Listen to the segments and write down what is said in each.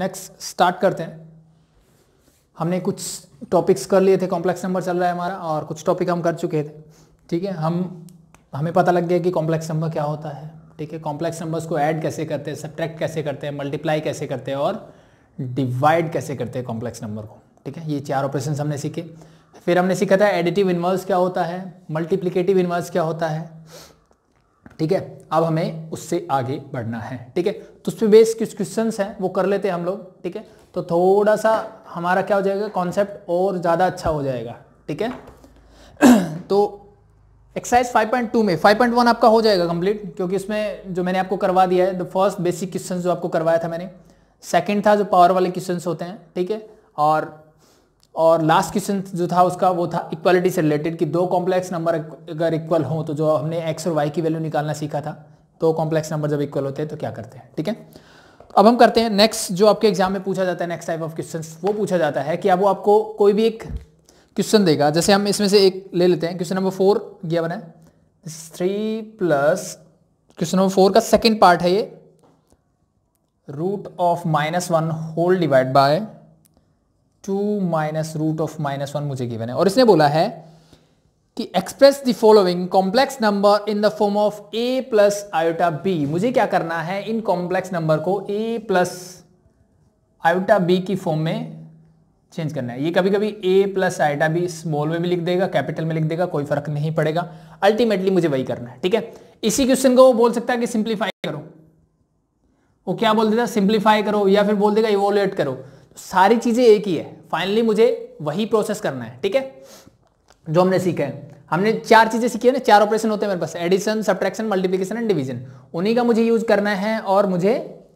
Next start करते हैं हमने कुछ टॉपिक्स कर लिए थे कॉम्प्लेक्स नंबर चल रहा है हमारा और कुछ टॉपिक हम कर चुके थे ठीक है हम हमें पता लग गया कि कॉम्प्लेक्स नंबर क्या होता है ठीक है कॉम्प्लेक्स नंबर्स को ऐड कैसे करते हैं सब्ट्रैक्ट कैसे करते हैं मल्टीप्लाई कैसे करते हैं और डिवाइड कैसे करते हैं कॉम्प्लेक्स नंबर को ठीक है ये चार ऑपरेशन हमने सीखे फिर हमने सीखा था एडिटिव इन्वर्स क्या होता है मल्टीप्लीकेटिव इन्वर्स क्या होता है ठीक है अब हमें उससे आगे बढ़ना है ठीक है तो उस पर बेस कुछ क्वेश्चन हैं वो कर लेते हैं हम लोग ठीक है तो थोड़ा सा हमारा क्या हो जाएगा कॉन्सेप्ट और ज़्यादा अच्छा हो जाएगा ठीक है तो एक्सरसाइज 5.2 में 5.1 आपका हो जाएगा कंप्लीट क्योंकि इसमें जो मैंने आपको करवा दिया है द फर्स्ट बेसिक क्वेश्चन जो आपको करवाया था मैंने सेकेंड था जो पावर वाले क्वेश्चन होते हैं ठीक है और और लास्ट क्वेश्चन जो था उसका वो था इक्वालिटी से रिलेटेड कि दो कॉम्प्लेक्स नंबर अगर इक्वल हो तो जो हमने एक्स और वाई की वैल्यू निकालना सीखा था तो कॉम्प्लेक्स नंबर जब इक्वल होते हैं तो क्या करते हैं ठीक है अब हम करते हैं नेक्स्ट जो आपके एग्जाम में पूछा जाता है नेक्स्ट टाइप ऑफ क्वेश्चन वो पूछा जाता है कि अब वो आपको कोई भी एक क्वेश्चन देगा जैसे हम इसमें से एक ले लेते हैं क्वेश्चन नंबर फोर गया बना three plus question number four का सेकेंड पार्ट है ये root of minus one whole divide by two minus root of minus one मुझे गिवन है और इसने बोला है कि express the following complex number in the form of a plus iota b मुझे क्या करना है इन कॉम्प्लेक्स नंबर को ए प्लस आयोटा बी की फॉर्म में चेंज करना है ये कभी कभी ए प्लस आयोटा बी स्मॉल में भी लिख देगा कैपिटल में लिख देगा कोई फर्क नहीं पड़ेगा अल्टीमेटली मुझे वही करना है ठीक है इसी क्वेश्चन को वो बोल सकता है कि सिंप्लीफाई करो वो क्या बोल देता सिंप्लीफाई करो या फिर बोल देगा इवोल्यूएट करो सारी चीजें एक ही है फाइनली मुझे वही प्रोसेस करना है ठीक है जो हमने सीखा है हमने चार चीज़ें सीखी है ना चार ऑपरेशन होते हैं मेरे पास addition subtraction multiplication and division उन्हीं का मुझे यूज करना है और मुझे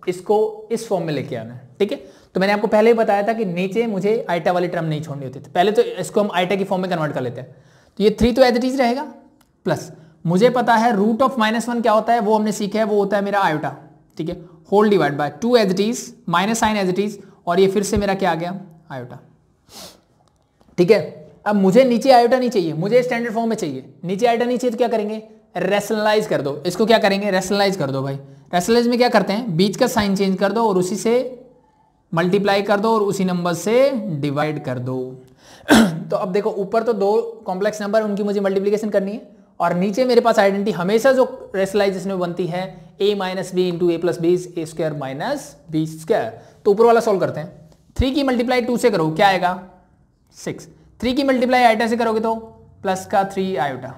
इसको इस फॉर्म में लेके आना है ठीक है तो मैंने आपको पहले ही बताया था कि नीचे मुझे आईटा वाली टर्म नहीं छोड़नी होती थी पहले तो इसको हम आईटा की फॉर्म में कन्वर्ट कर लेते हैं तो ये थ्री तो एज इज रहेगा प्लस मुझे पता है रूट ऑफ माइनस वन क्या होता है वो हमने सीखा है वो होता है मेरा आयोटा ठीक है whole divide by two as it is minus sign as it is और ये फिर से मेरा क्या आ गया आयोटा ठीक है अब मुझे नीचे आयोटा नहीं चाहिए मुझे स्टैंडर्ड फॉर्म में चाहिए नीचे आयोटा नहीं चाहिए तो क्या करेंगे रेशनलाइज कर दो इसको क्या करेंगे रेशनलाइज कर दो भाई रेशनलाइज में क्या करते हैं बीच का साइन चेंज कर दो और उसी से मल्टीप्लाई कर दो और उसी नंबर से डिवाइड कर दो तो अब देखो ऊपर तो दो कॉम्प्लेक्स नंबर उनकी मुझे मल्टीप्लीकेशन करनी है और नीचे मेरे पास आइडेंटिटी हमेशा जो रेशनलाइजेशन में बनती है a minus B into A plus B A square minus B square तो ऊपर वाला सॉल्व करते हैं थ्री की मल्टीप्लाई टू से करो क्या आएगा सिक्स थ्री की मल्टीप्लाई आयोटा से करोगे तो प्लस का थ्री आयोटा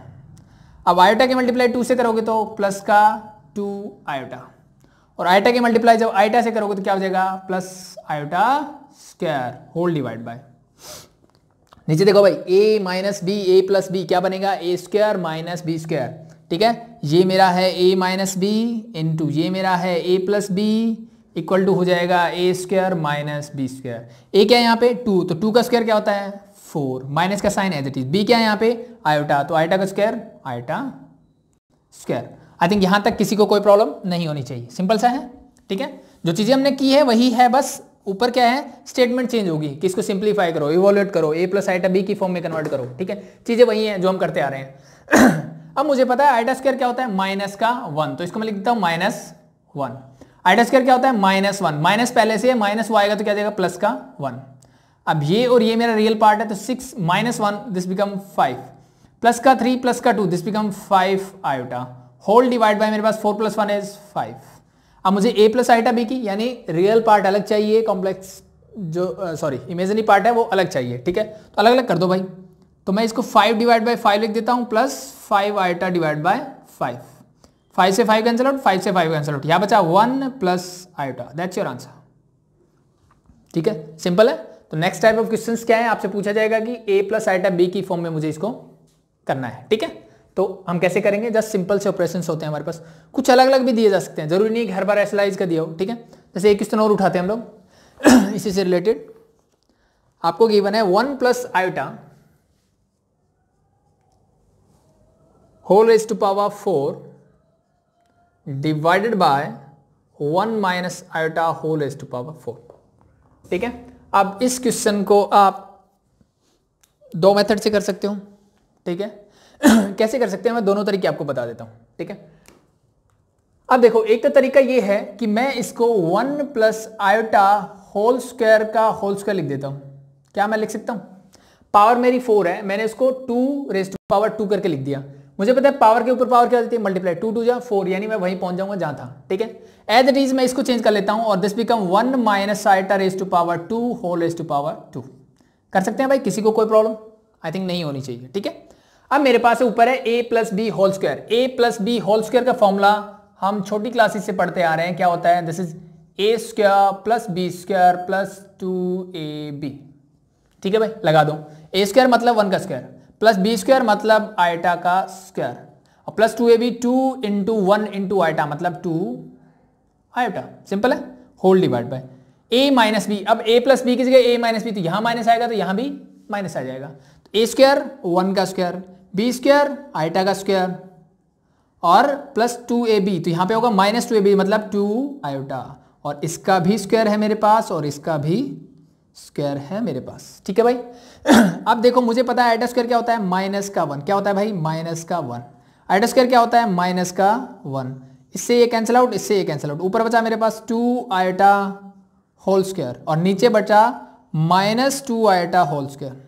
अब आयोटा की मल्टीप्लाई टू से करोगे तो प्लस का टू आयोटा और आयोटा की मल्टीप्लाई जब आयोटा से करोगे तो क्या हो जाएगा plus iota square whole divide by नीचे देखो भाई a minus B A plus B क्या बनेगा a square minus B square ठीक है ये मेरा है a minus be in into ये मेरा है a plus b equal to हो जाएगा ए square minus B square a क्या है यहाँ पे टू तो टू का स्क्वायर क्या होता है फोर माइनस का sign as it is b क्या है यहाँ पे आयोटा तो आयोटा का square iota square I think यहां तक किसी को कोई प्रॉब्लम नहीं होनी चाहिए सिंपल सा है ठीक है जो चीज़ें हमने की है वही है बस ऊपर क्या है स्टेटमेंट चेंज होगी किसको इसको सिंप्लीफाई करो इवोल्यूट करो ए प्लस आइटा बी की फॉर्म में कन्वर्ट करो ठीक है चीज़ें वही है जो हम करते आ रहे हैं अब मुझे पता है आइटा स्क्वायर क्या होता है माइनस का वन तो इसको मैं लिख देता हूँ माइनस वन आइटा स्क्वायर क्या होता है माइनस वन माइनस पहले से माइनस वो आएगा तो क्या जाएगा प्लस का वन अब ये और ये मेरा रियल पार्ट है तो six minus one this become five plus का थ्री प्लस का two this become five iota whole divide by मेरे पास four plus one is five अब मुझे ए प्लस आइटा बी की यानी रियल पार्ट अलग चाहिए कॉम्प्लेक्स जो सॉरी इमेजनी पार्ट है वो अलग चाहिए ठीक है तो अलग अलग कर दो भाई तो मैं इसको फाइव डिवाइड बाई फाइव लिख देता हूँ plus five iota divide by five five से फाइव कैंसल आउट फाइव से फाइव कैंसल आउट यहाँ बचा one plus iota that's your answer ठीक है सिंपल है तो नेक्स्ट टाइप ऑफ क्वेश्चन क्या है आपसे पूछा जाएगा कि ए प्लस आइटा बी की फॉर्म में मुझे इसको करना है ठीक है तो हम कैसे करेंगे जस्ट सिंपल से ऑपरेशन होते हैं हमारे पास कुछ अलग अलग भी दिए जा सकते हैं जरूरी नहीं हर बार एसलाइज का दिया हो ठीक है जैसे एक क्वेश्चन और उठाते हैं हम लोग इसी से रिलेटेड आपको गिवन है one plus iota whole raise to power four divided by one minus iota whole raise to power four ठीक है अब इस क्वेश्चन को आप दो मेथड से कर सकते हो ठीक है कैसे कर सकते हैं मैं दोनों तरीके आपको बता देता हूं ठीक है अब देखो एक तो तरीका यह है कि मैं इसको one plus iota whole square का होल स्क्वायर लिख देता हूं क्या मैं लिख सकता हूं पावर मेरी फोर है मैंने इसको टू रेस्ट पावर टू करके लिख दिया मुझे पता है पावर के ऊपर पावर क्या देती है मल्टीप्लाई टू टू या फोर यानी मैं वहीं पहुंच जाऊंगा जहां था ठीक है एज इट इज मैं इसको चेंज कर लेता हूं और this become one minus iota raise to power two whole as two power two कर सकते हैं भाई किसी को कोई प्रॉब्लम आई थिंक नहीं होनी चाहिए ठीक है अब मेरे पास ऊपर है a plus b whole square a plus b whole square का फॉर्मूला हम छोटी क्लासेस से पढ़ते आ रहे हैं क्या होता है this is a square plus B square plus two A b ठीक है भाई लगा दो ए स्क्वायर मतलब वन का स्क्वायर प्लस बी स्क्वायर मतलब आइटा का स्क्वायर और प्लस टू ए b two into one into iota मतलब टू आइटा सिंपल है whole divide by A minus b अब ए प्लस बी की जगह ए माइनस बी तो यहां माइनस आएगा तो यहां भी माइनस आ जाएगा तो ए स्क्वायर वन का स्क्वायर बी स्क्वायर आइटा का स्क्वायर और प्लस टू ए बी तो यहां पे होगा माइनस टू ए बी मतलब टू आयोटा और इसका भी स्क्वायर है मेरे पास और इसका भी स्क्वायर है मेरे पास ठीक है भाई अब देखो मुझे पता है एड स्क्वायर क्या होता है माइनस का वन क्या होता है भाई माइनस का वन एड स्क्वायर क्या होता है माइनस का वन इससे ये कैंसिल आउट इससे ये कैंसिल आउट ऊपर बचा मेरे पास टू आयटा होल स्क्वायर और नीचे बचा minus two iota whole square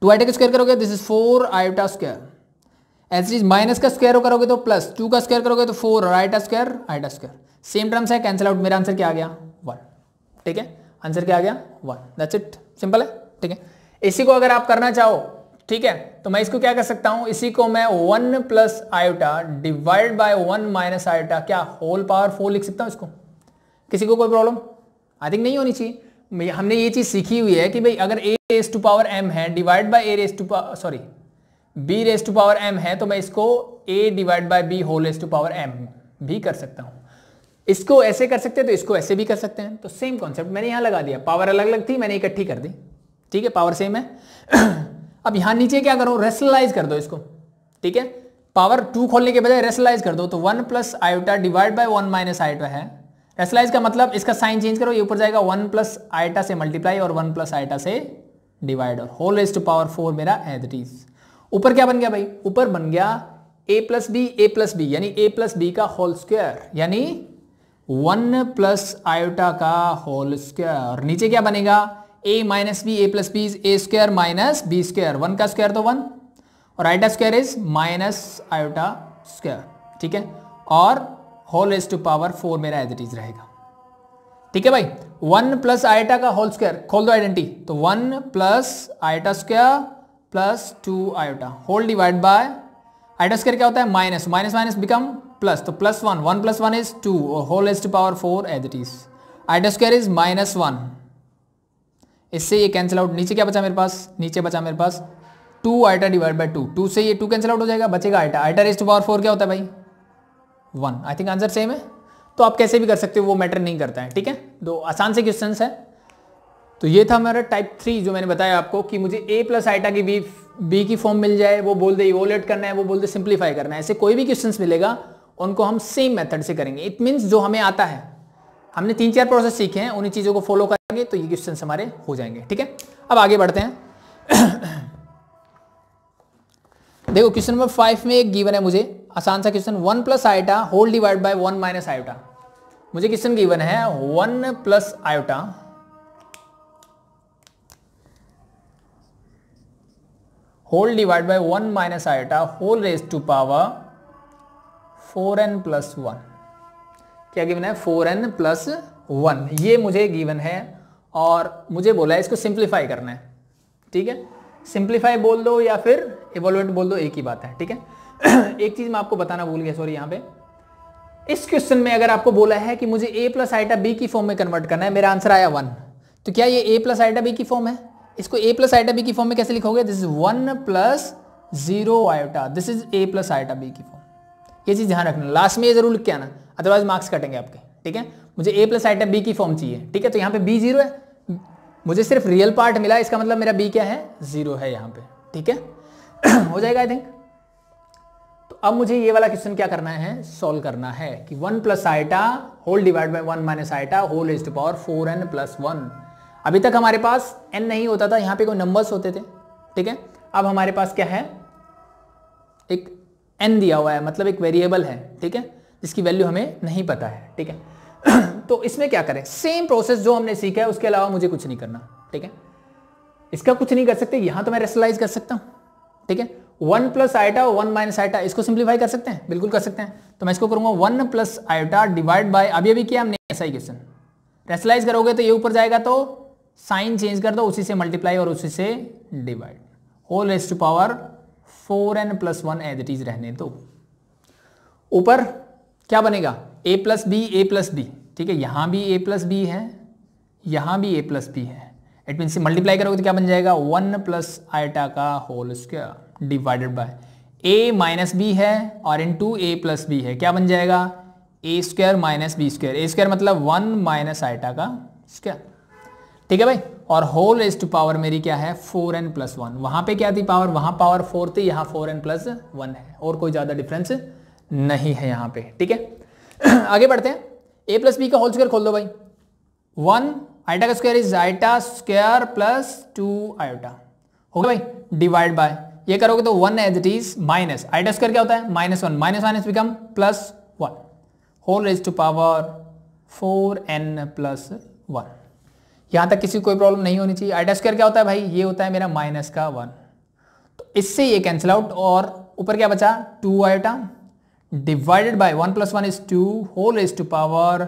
two iota का स्क्वायर करोगे this is four iota square as is minus का स्क्वायर करोगे तो प्लस टू का स्क्वायर करोगे तो four iota square iota square same terms है कैंसिल आउट मेरा आंसर क्या आ गया वन ठीक है आंसर क्या आ गया वन दैट्स इट सिंपल है ठीक है इसी को अगर आप करना चाहो ठीक है तो मैं इसको क्या कर सकता हूं इसी को मैं one plus iota divide by one minus iota क्या होल पावर फोर लिख सकता हूं इसको किसी को कोई प्रॉब्लम आई थिंक नहीं होनी चाहिए हमने ये चीज सीखी हुई है कि भाई अगर a raise to power m है divide by a raise to power sorry b raise to power m है तो मैं इसको a divide by b whole raise to power m भी कर सकता हूं इसको ऐसे कर सकते हैं तो इसको ऐसे भी कर सकते हैं तो सेम कॉन्सेप्ट मैंने यहां लगा दिया पावर अलग अलग थी मैंने इकट्ठी कर दी ठीक है पावर सेम है अब यहां नीचे क्या करो रेसलाइज कर दो इसको ठीक है पावर टू खोलने के बजाय रेसलाइज कर दो तो one plus iota divide by one minus iota है रेसलाइज का मतलब इसका साइन चेंज करो ये ऊपर जाएगा वन प्लस आयटा से मल्टीप्लाई और वन प्लस आयटा से डिवाइड और whole is to power four मेरा एज इट इज ऊपर क्या बन गया भाई ऊपर बन गया A plus B A plus B यानी ए प्लस बी का होल स्क्वायर यानी वन प्लस आयोटा का होल स्क्वायर नीचे क्या बनेगा A minus B A plus B A square minus B square one का स्क्वायर तो वन और iota square is minus iota square ठीक है और whole is to power four मेरा एज इट इज रहेगा ठीक है भाई वन प्लस आयटा का होल स्क्वायर खोल दो आइडेंटिटी तो one plus iota square plus two iota whole divide by iota square क्या होता है minus minus minus become plus. So plus 1. 1 plus 1 is 2 or whole raised to power 4 as it is. Iota square is minus one इससे ये cancel out नीचे क्या बचा मेरे पास नीचे बचा मेरे पास two iota divide by two two से ये टू कैंसिल आउट हो जाएगा बचेगा iota iota raised power four क्या होता है भाई one I think answer same है तो आप कैसे भी कर सकते हो वो मैटर नहीं करता है ठीक है दो आसान से क्वेश्चन है तो ये था मेरा टाइप थ्री जो मैंने बताया आपको कि मुझे ए प्लस आइटा की बी बी की फॉर्म मिल जाए वो बोल दे इवोलेट करना है वो बोल दे सिंप्लीफाई करना है ऐसे कोई भी क्वेश्चन मिलेगा उनको हम सेम मेथड से करेंगे इट मीन्स जो हमें आता है हमने तीन चार प्रोसेस सीखे हैं उन्हीं चीज़ों को फॉलो करेंगे तो ये क्वेश्चन हमारे हो जाएंगे ठीक है अब आगे बढ़ते हैं देखो क्वेश्चन नंबर फाइव में एक गिवन है मुझे आसान सा question one plus iota whole divide by one minus iota मुझे क्वेश्चन गिवन है one plus iota whole divide by one minus iota whole raise to power four N plus one क्या given है four N plus one ये मुझे given है और मुझे बोला है इसको सिंप्लीफाई करना है ठीक है सिंप्लीफाई बोल दो या फिर इवोल्यूट बोल दो एक ही बात है ठीक है एक चीज़ मैं आपको बताना भूल गया सॉरी यहाँ पे इस क्वेश्चन में अगर आपको बोला है कि मुझे ए प्लस आइटा बी की फॉर्म में कन्वर्ट करना है मेरा आंसर आया वन तो क्या ये ए प्लस आइटा बी की फॉर्म है इसको ए प्लस आइटा बी की फॉर्म में कैसे लिखोगे this is one plus zero iota this is A plus iota B की फॉर्म ये चीज़ ध्यान रखना लास्ट में ये जरूर लिख के आना अदरवाइज मार्क्स कटेंगे आपके ठीक है मुझे ए प्लस आइटम बी की फॉर्म चाहिए ठीक है तो यहाँ पे बी जीरो है मुझे सिर्फ रियल पार्ट मिला इसका मतलब मेरा बी क्या है जीरो है यहाँ पे ठीक है हो जाएगा आई थिंक तो अब मुझे ये वाला क्वेश्चन क्या करना है सॉल्व करना है कि one plus iota whole divide by one minus iota whole is to power four N plus one अभी तक हमारे पास एन नहीं होता था यहाँ पे कोई नंबर्स होते थे ठीक है अब हमारे पास क्या है एक एन दिया हुआ है मतलब एक वेरिएबल है ठीक है जिसकी वैल्यू हमें नहीं पता है ठीक है तो इसमें क्या करें सेम प्रोसेस जो हमने सीखा है उसके अलावा मुझे कुछ नहीं करना ठीक है इसका कुछ नहीं कर सकते यहां तो मैं रेसलाइज कर सकता हूं ठीक है one plus iota one minus iota इसको सिंप्लीफाई कर सकते हैं बिल्कुल कर सकते हैं तो मैं इसको करूंगा one plus iota divide by अभी अभी किया हमने ऐसा ही क्वेश्चन रेसलाइज करोगे तो ये ऊपर जाएगा तो साइन चेंज कर दो उसी से मल्टीप्लाई और उसी से divide whole raise to power four N plus one as it is रहने दो ऊपर क्या बनेगा A plus B A plus B ठीक है यहां भी ए प्लस बी है यहां भी ए प्लस बी है इट मीन मल्टीप्लाई करोगे तो क्या बन जाएगा वन प्लस आइटा का whole square divided by A minus B है और इन टू ए प्लस बी है क्या बन जाएगा ए स्क्वायर माइनस बी स्क्वायर ए स्क्वायर मतलब वन माइनस आइटा का स्क्वायर ठीक है भाई और होल एज टू पावर मेरी क्या है फोर एन प्लस वन वहां पर क्या थी पावर वहां पावर फोर थी यहां फोर एन प्लस वन है और कोई ज़्यादा डिफरेंस नहीं है यहां पे ठीक है आगे बढ़ते हैं ए प्लस बी का होल स्क्वायर खोल दो भाई वन आइटा का square is iota square plus two iota हो गया भाई डिवाइड बाय ये करोगे तो one as it is minus iota square क्या होता है minus one minus minus become plus one whole raise to power four N plus one यहां तक किसी कोई प्रॉब्लम नहीं होनी चाहिए आइडा स्क्वायर क्या होता है भाई ये होता है मेरा माइनस का वन तो इससे ये कैंसिल आउट और ऊपर क्या बचा two iota divided by one plus one is two whole is to power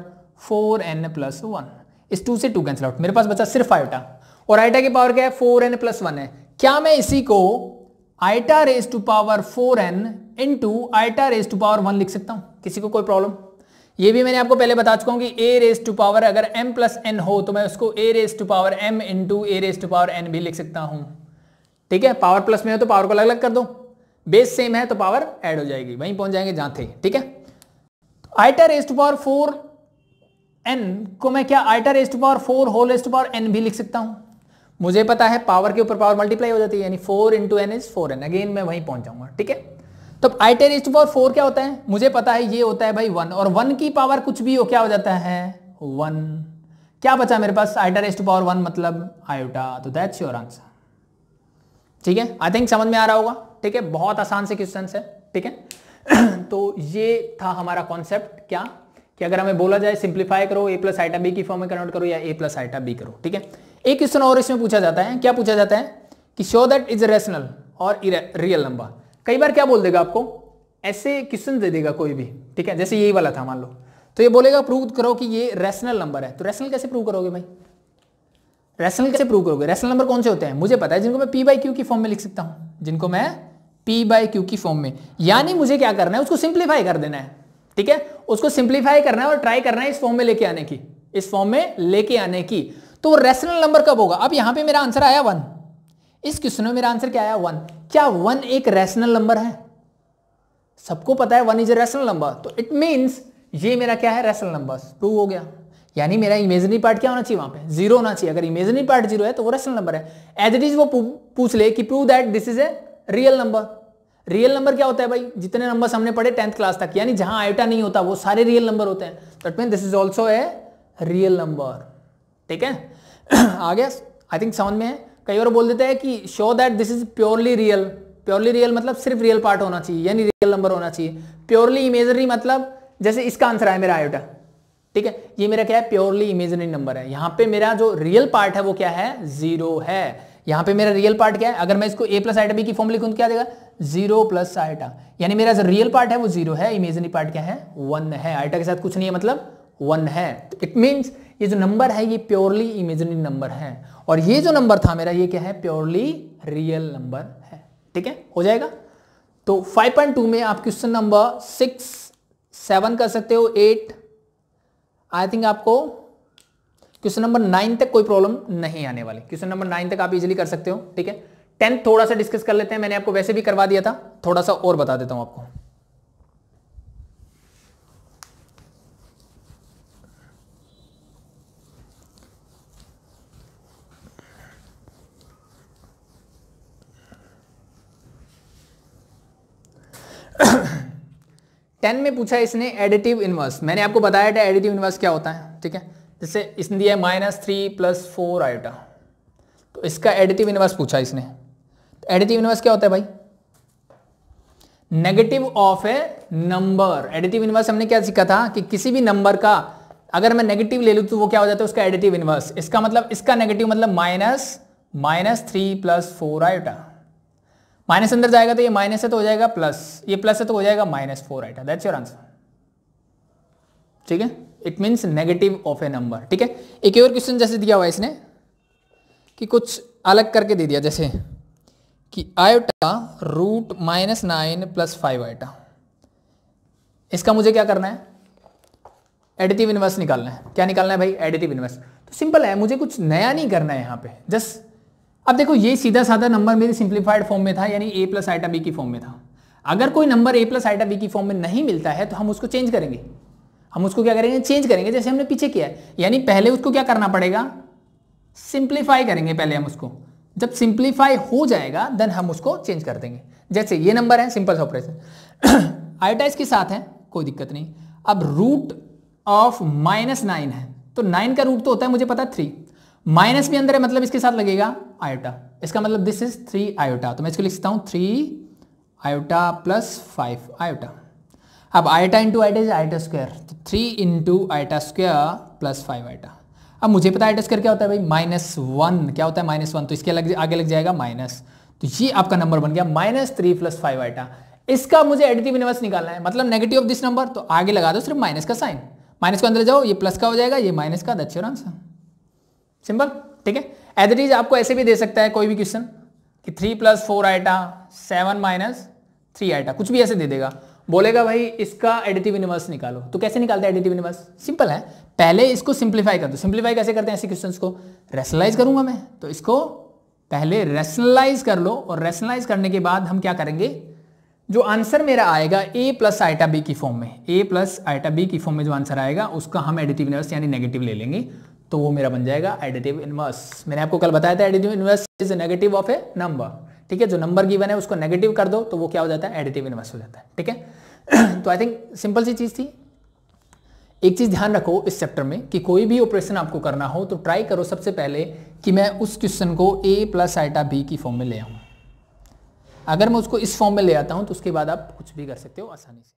four N plus one इस टू से टू कैंसिल आउट मेरे पास बचा सिर्फ आइटा और आइटा की पावर क्या है फोर एन प्लस वन है क्या मैं इसी को iota raise to power four N into iota raise to power one लिख सकता हूं किसी को कोई प्रॉब्लम ये भी मैंने आपको पहले बता चुका हूँ कि ए रेस टू पावर अगर एम प्लस एन हो तो मैं उसको A raise to power M to A raise to power N भी लिख सकता हूं ठीक है पावर प्लस में हो तो पावर को अलग अलग कर दो बेस सेम है तो पावर ऐड हो जाएगी वहीं पहुंच जाएंगे जहां थे ठीक है iota raise to power four N को मैं क्या iota raise to power four whole raise to power N भी लिख सकता हूं मुझे पता है पावर के ऊपर पावर मल्टीप्लाई हो जाती है यानी four into N is four N again मैं वहीं पहुंच जाऊंगा ठीक है तब I ten is to power four क्या होता है मुझे पता है ये होता है भाई वन और वन की पावर कुछ भी हो क्या हो जाता है वन क्या बचा मेरे पास ten raise to power one मतलब आयोटा तो दैट्स योर आंसर ठीक है आई थिंक समझ में आ रहा होगा ठीक है बहुत आसान से क्वेश्चन है ठीक है तो ये था हमारा कॉन्सेप्ट क्या कि अगर हमें बोला जाए सिंप्लीफाई करो ए प्लस आइटा बी की फॉर्म में कन्वर्ट करो या ए प्लस आइटा बी करो ठीक है एक क्वेश्चन और इसमें पूछा जाता है क्या पूछा जाता है कि शो दैट इज रेशनल और रियल नंबर कई बार क्या बोल देगा आपको ऐसे क्वेश्चन दे देगा कोई भी ठीक है जैसे यही वाला था मान लो तो ये बोलेगा प्रूव करो कि ये रैशनल नंबर है तो रैशनल कैसे प्रूव करोगे भाई रैशनल कैसे प्रूव करोगे रैशनल नंबर कौन से होते हैं मुझे पता है जिनको मैं पी बाई क्यू की फॉर्म में लिख सकता हूं जिनको मैं पी बाई क्यू की फॉर्म में यानी मुझे क्या करना है उसको सिंप्लीफाई कर देना है ठीक है उसको सिंप्लीफाई करना है और ट्राई करना है इस फॉर्म में लेके आने की इस फॉर्म में लेके आने की तो रैशनल नंबर कब होगा अब यहां पर मेरा आंसर आया वन इस क्वेश्चन में मेरा आंसर क्या आया वन क्या वन एक रैशनल नंबर है सबको पता है one is a rational number तो इट मीन्स ये मेरा क्या है रैशनल नंबर टू हो गया यानी मेरा इमेजनरी पार्ट क्या होना चाहिए वहां पे जीरो होना चाहिए अगर इमेजनरी पार्ट जीरो है तो वो रैशनल नंबर है एज इट इज वो पूछ ले कि prove that this is a real number real number क्या होता है भाई जितने नंबर हमने पढ़े टेंथ क्लास तक यानी जहां आयोटा नहीं होता वो सारे रियल नंबर होते हैं तो it mean this is also a real number ठीक है आ गया आई थिंक समझ में है कई बार बोल देते हैं कि show that this is purely real purely real मतलब सिर्फ रियल पार्ट होना चाहिए यानी रियल नंबर होना चाहिए प्योरली इमेजनरी मतलब जैसे इसका आंसर आया मेरा आयोटा ठीक है ये मेरा क्या है प्योरली इमेजनरी नंबर है यहाँ पे मेरा जो रियल पार्ट है वो क्या है जीरो है यहाँ पे मेरा रियल पार्ट क्या है अगर मैं इसको ए प्लस आइटा बी की फॉर्म लिखूं तो क्या देगा जीरो प्लस आइटा यानी मेरा जो रियल पार्ट है वो जीरो है इमेजनरी पार्ट क्या है वन है आइटा के साथ कुछ नहीं है मतलब वन है इट मीन्स ये जो नंबर है ये प्योरली इमेजनरी नंबर है और ये जो नंबर था मेरा ये क्या है प्योरली रियल नंबर है ठीक है हो जाएगा तो 5.2 में आप क्वेश्चन नंबर सिक्स सेवन कर सकते हो एट आई थिंक आपको क्वेश्चन नंबर नाइन तक कोई प्रॉब्लम नहीं आने वाली क्वेश्चन नंबर नाइन तक आप इजीली कर सकते हो ठीक है टेंथ थोड़ा सा डिस्कस कर लेते हैं मैंने आपको वैसे भी करवा दिया था थोड़ा सा और बता देता हूं आपको टेन में पूछा इसने एडिटिव इन्वर्स मैंने आपको बताया था एडिटिव इन्वर्स क्या होता है ठीक है जैसे इसने दिया है minus three plus four iota तो इसका एडिटिव इन्वर्स पूछा इसने तो एडिटिव इन्वर्स क्या होता है भाई negative of a number additive inverse हमने क्या सीखा था कि किसी भी नंबर का अगर मैं नेगेटिव ले लूँ तो वो क्या हो जाता है उसका एडिटिव इन्वर्स इसका मतलब इसका नेगेटिव मतलब minus minus three plus four iota minus अंदर जाएगा तो ये माइनस है तो हो जाएगा प्लस ये प्लस है तो हो जाएगा minus four iota that's your answer ठीक है it means negative of a number ठीक है एक और क्वेश्चन जैसे दिया हुआ इसने कि कुछ अलग करके दे दिया जैसे कि iota root minus nine plus five iota इसका मुझे क्या करना है एडिटिव इन्वर्स निकालना है क्या निकालना है भाई एडिटिव इन्वर्स तो सिंपल है मुझे कुछ नया नहीं करना है यहाँ पे जस्ट अब देखो ये सीधा साधा नंबर मेरे सिंप्लीफाइड फॉर्म में था यानी ए प्लस आइटा बी की फॉर्म में था अगर कोई number A plus iota B की फॉर्म में नहीं मिलता है तो हम उसको चेंज करेंगे हम उसको क्या करेंगे चेंज करेंगे जैसे हमने पीछे किया है यानी पहले उसको क्या करना पड़ेगा सिंप्लीफाई करेंगे पहले हम उसको जब सिंप्लीफाई हो जाएगा देन हम उसको चेंज कर देंगे जैसे ये नंबर है सिंपल ऑपरेशन आइटा इसके साथ है कोई दिक्कत नहीं अब रूट ऑफ माइनस नाइन है तो नाइन का रूट तो होता है मुझे पता थ्री माइनस भी अंदर है मतलब इसके साथ लगेगा आयोटा इसका मतलब दिस इज थ्री आयोटा तो मैं इसको लिखता हूँ three iota plus five iota अब iota into iota is iota square तो three into iota square plus five iota अब मुझे पता है आइटा स्क्वायर क्या होता है भाई माइनस वन क्या होता है माइनस वन तो इसके लग आगे लग जाएगा माइनस तो ये आपका नंबर बन गया minus three plus five iota इसका मुझे एडिटिव इनवर्स निकालना है मतलब नेगेटिव ऑफ दिस नंबर तो आगे लगा दो सिर्फ माइनस का साइन माइनस को अंदर जाओ ये प्लस का हो जाएगा ये माइनस का दच्योर आंसर सिंपल ठीक है एज इट इज आपको ऐसे भी दे सकता है कोई भी क्वेश्चन कि three plus four iota seven minus three iota कुछ भी ऐसे दे देगा बोलेगा भाई इसका एडिटिव यूनिवर्स निकालो तो कैसे निकालते हैं एडिटिव यूनिवर्स सिंपल है पहले इसको सिंप्लीफाई कर दो सिंप्लीफाई कैसे करते हैं ऐसे क्वेश्चन को रेशनलाइज करूंगा मैं तो इसको पहले रेशनलाइज कर लो और रेशनलाइज करने के बाद हम क्या करेंगे जो आंसर मेरा आएगा ए प्लस आइटा बी की फॉर्म में ए प्लस आइटा बी की फॉर्म में जो आंसर आएगा उसका हम एडिटिव यूनिवर्स यानी नेगेटिव ले लेंगे तो वो मेरा बन जाएगा एडिटिव इनवर्स मैंने आपको कल बताया था additive inverse is negative of a number ठीक है जो नंबर गिवन है उसको नेगेटिव कर दो तो वो क्या हो जाता है एडिटिव इनवर्स हो जाता है ठीक है तो आई थिंक सिंपल सी चीज़ थी एक चीज़ ध्यान रखो इस चैप्टर में कि कोई भी ऑपरेशन आपको करना हो तो ट्राई करो सबसे पहले कि मैं उस क्वेश्चन को ए प्लस आइटा बी की फॉर्म में ले आऊं अगर मैं उसको इस फॉर्म में ले आता हूं तो उसके बाद आप कुछ भी कर सकते हो आसानी से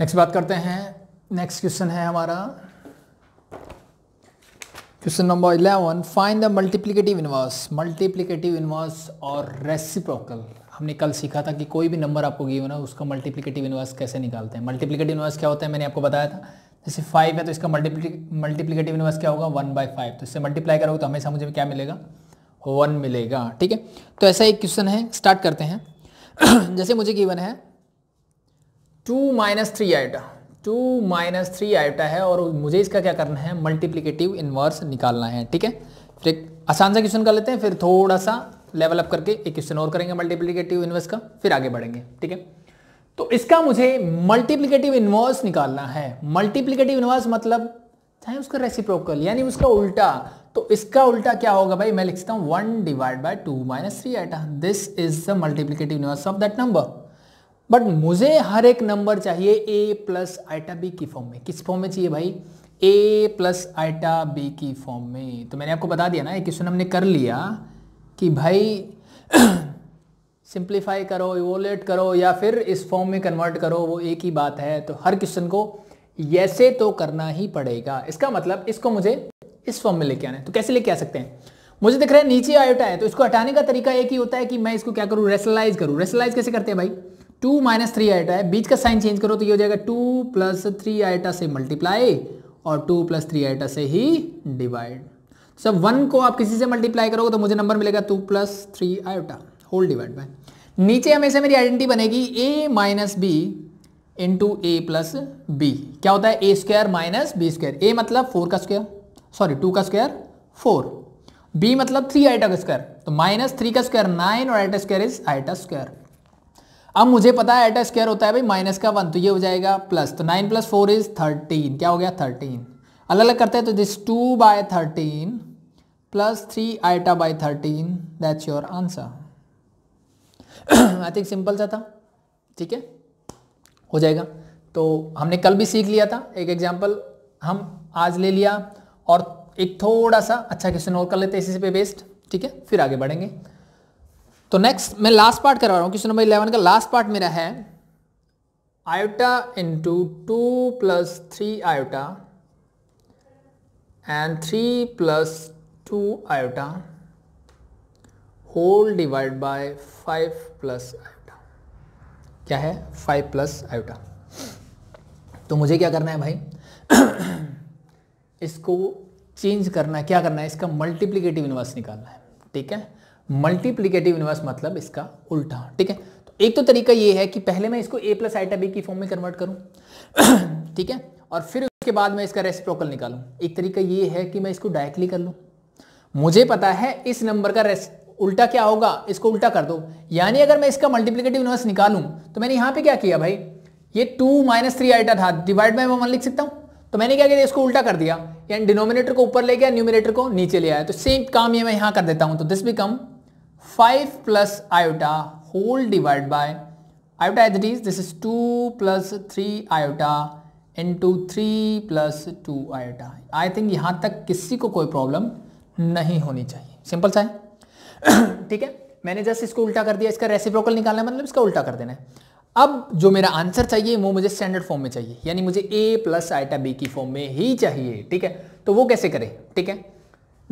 नेक्स्ट बात करते हैं नेक्स्ट क्वेश्चन है हमारा question number 11, find the multiplicative inverse multiplicative inverse और रेसिप्रोकल हमने कल सीखा था कि कोई भी नंबर आपको गिवन है उसका मल्टीप्लिकेटिव इनवर्स कैसे निकालते हैं मल्टीप्लिकेटिव इनवर्स क्या होता है मैंने आपको बताया था जैसे फाइव है तो इसका मल्टीप्लिकेटिव इनवर्स क्या होगा वन बाई फाइव तो इससे मल्टीप्लाई करोगे तो हमेशा मुझे क्या मिलेगा वन मिलेगा ठीक है तो ऐसा एक क्वेश्चन है स्टार्ट करते हैं जैसे मुझे गिवन है two minus three iota two minus three iota है और मुझे इसका क्या करना है मल्टीप्लीकेटिव इन्वर्स निकालना है ठीक है फिर एक आसान सा क्वेश्चन कर लेते हैं फिर थोड़ा सा लेवल अप करके एक क्वेश्चन और करेंगे मल्टीप्लीकेटिव इन्वर्स का फिर आगे बढ़ेंगे ठीक है तो इसका मुझे मल्टीप्लीकेटिव इन्वर्स निकालना है मल्टीप्लीकेटिव इन्वर्स मतलब चाहे उसका रेसिप्रोकल यानी उसका उल्टा तो इसका उल्टा क्या होगा भाई मैं लिखता हूँ one divide by two minus three iota this is the multiplicative inverse of that number but मुझे हर एक नंबर चाहिए ए प्लस आइटा बी की फॉर्म में किस फॉर्म में चाहिए भाई ए प्लस आइटा बी की फॉर्म में तो मैंने आपको बता दिया ना एक क्वेश्चन हमने कर लिया कि भाई सिंप्लीफाई करो इवोलेट करो या फिर इस फॉर्म में कन्वर्ट करो वो एक ही बात है तो हर क्वेश्चन को ऐसे तो करना ही पड़ेगा इसका मतलब इसको मुझे इस फॉर्म में लेके आना है तो कैसे लेके आ सकते हैं मुझे दिख रहा है नीचे आयोटा है तो इसको हटाने का तरीका एक ही होता है कि मैं इसको क्या करूँ रेसलाइज करूँ रेसलाइज कैसे करते हैं भाई टू माइनस थ्री आइटा है बीच का साइन चेंज करो तो ये हो जाएगा टू प्लस थ्री आइटा से मल्टीप्लाई और टू प्लस थ्री आइटा से ही डिवाइड सब वन को आप किसी से मल्टीप्लाई करोगे तो मुझे नंबर मिलेगा two plus three iota whole divide by नीचे हमेशा मेरी आइडेंटिटी बनेगी A minus B into A plus B क्या होता है ए square minus B square A मतलब फोर का स्क्वायर सॉरी टू का स्क्वायर फोर बी मतलब थ्री आइटा का स्क्वायर तो माइनस थ्री का स्क्वायर नाइन और iota square is iota square अब मुझे पता है एट स्क्वायर होता है भाई माइनस का वन तो ये हो जाएगा प्लस तो nine plus four is thirteen क्या हो गया थर्टीन अलग अलग करते हैं तो this two by thirteen plus three iota by thirteen that's your answer I think simple सा था ठीक है हो जाएगा तो हमने कल भी सीख लिया था एक एग्जाम्पल हम आज ले लिया और एक थोड़ा सा अच्छा क्वेश्चन और कर लेते हैं इसी पे बेस्ड ठीक है फिर आगे बढ़ेंगे तो नेक्स्ट मैं लास्ट पार्ट करवा रहा हूँ क्वेश्चन नंबर इलेवन का लास्ट पार्ट मेरा है iota into two plus three iota and three plus two iota whole divide by five plus iota क्या है फाइव प्लस आयोटा तो मुझे क्या करना है भाई इसको चेंज करना है क्या करना है इसका मल्टीप्लीकेटिव इनवर्स निकालना है ठीक है मल्टीप्लीकेटिव इन्वर्स मतलब इसका उल्टा ठीक है तो एक तो तरीका ये है कि पहले मैं इसको ए प्लस आइटा बी की फॉर्म में कन्वर्ट करूं ठीक है और फिर उसके बाद मैं इसका रेसिप्रोकल निकालूँ एक तरीका ये है कि मैं इसको डायरेक्टली कर लू मुझे पता है इस नंबर का रेस उल्टा क्या होगा इसको उल्टा कर दो यानी अगर मैं इसका मल्टीप्लीकेटिव इन्वर्स निकालू तो मैंने यहां पर क्या किया भाई ये टू माइनस थ्री आइटा था डिवाइड बाय वन लिख सकता हूं तो मैंने क्या किया इसको उल्टा कर दिया यानी डिनोमिनेटर को ऊपर ले गया न्यूमिनेटर को नीचे ले आया तो सेम काम ये मैं यहां कर देता हूं तो this become five plus iota whole divide by iota as it is this is 2 three 3 two into 3 plus 2 I think यहाँ तक किसी को कोई प्रॉब्लम नहीं होनी चाहिए सिंपल सा है ठीक है मैंने जस्ट इसको उल्टा कर दिया इसका रेसिप्रोकल निकालना है मतलब इसका उल्टा कर देना है अब जो मेरा आंसर चाहिए वो मुझे स्टैंडर्ड फॉर्म में चाहिए यानी मुझे ए प्लस आयोटा बी की फॉर्म में ही चाहिए ठीक है तो वो कैसे करें ठीक है